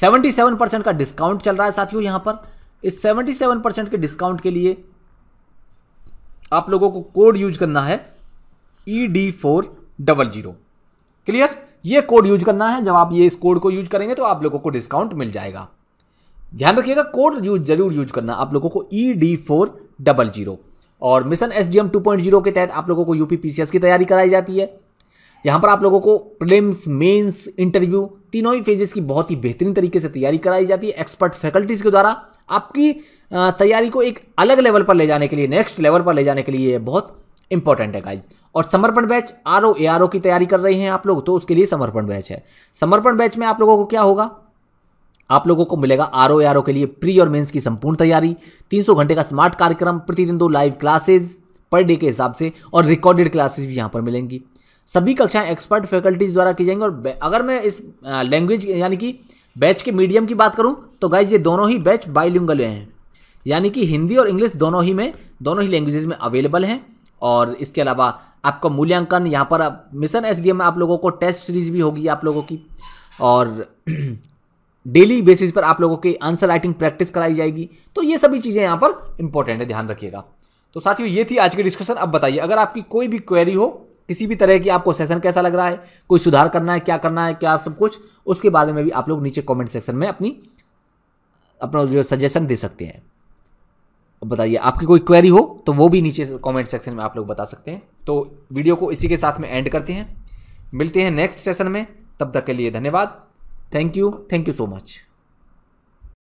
सेवेंटी परसेंट का डिस्काउंट चल रहा है साथियों यहाँ पर इस 77 परसेंट के डिस्काउंट के लिए आप लोगों को कोड यूज करना है E D four double zero clear ये कोड यूज करना है जब आप ये इस कोड को यूज करेंगे तो आप लोगों को डिस्काउंट मिल जाएगा ध्यान रखिएगा कोड यूज जरूर यूज करना आप लोगों को E D four double zero और mission S D M two point zero के तहत आप लोगों को यूपी पीसीएस की तैयारी कराई जाती है यहाँ पर आप लोगों को प्रिलिम्स मेंस इंटरव्यू तीनों ही फेजेस की बहुत ही बेहतरीन तरीके से तैयारी कराई जाती है एक्सपर्ट फैकल्टीज़ के द्वारा आपकी तैयारी को एक अलग लेवल पर ले जाने के लिए नेक्स्ट लेवल पर ले जाने के लिए बहुत इंपॉर्टेंट है गाइज और Samarpan batch R O A R O की तैयारी कर रहे हैं आप लोग तो उसके लिए समर्पण बैच है समर्पण बैच में आप लोगों को क्या होगा आप लोगों को मिलेगा are O A R O के लिए प्री और मेंस की संपूर्ण तैयारी 300 घंटे का स्मार्ट कार्यक्रम प्रतिदिन दो लाइव क्लासेज पर डे के हिसाब से और रिकॉर्डेड क्लासेज भी यहाँ पर मिलेंगी सभी कक्षाएं एक्सपर्ट फैकल्टीज द्वारा की जाएंगी और अगर मैं इस लैंग्वेज यानी कि बैच के मीडियम की बात करूं तो गाइज ये दोनों ही बैच बाईलिंगल हैं यानी कि हिंदी और इंग्लिश दोनों ही में दोनों ही लैंग्वेजेज में अवेलेबल हैं और इसके अलावा आपका मूल्यांकन यहाँ पर मिशन एस में आप लोगों को टेस्ट सीरीज भी होगी आप लोगों की और डेली बेसिस पर आप लोगों की आंसर राइटिंग प्रैक्टिस कराई जाएगी तो ये सभी चीज़ें यहाँ पर इंपॉर्टेंट है ध्यान रखिएगा तो साथियों ये थी आज की डिस्कशन अब बताइए अगर आपकी कोई भी क्वेरी हो किसी भी तरह की आपको सेशन कैसा लग रहा है कोई सुधार करना है क्या करना है क्या सब कुछ उसके बारे में भी आप लोग नीचे कमेंट सेक्शन में अपनी अपना जो सजेशन दे सकते हैं बताइए आपकी कोई क्वेरी हो तो वो भी नीचे कमेंट सेक्शन में आप लोग बता सकते हैं तो वीडियो को इसी के साथ में एंड करते हैं मिलते हैं नेक्स्ट सेशन में तब तक के लिए धन्यवाद thank you thank you so much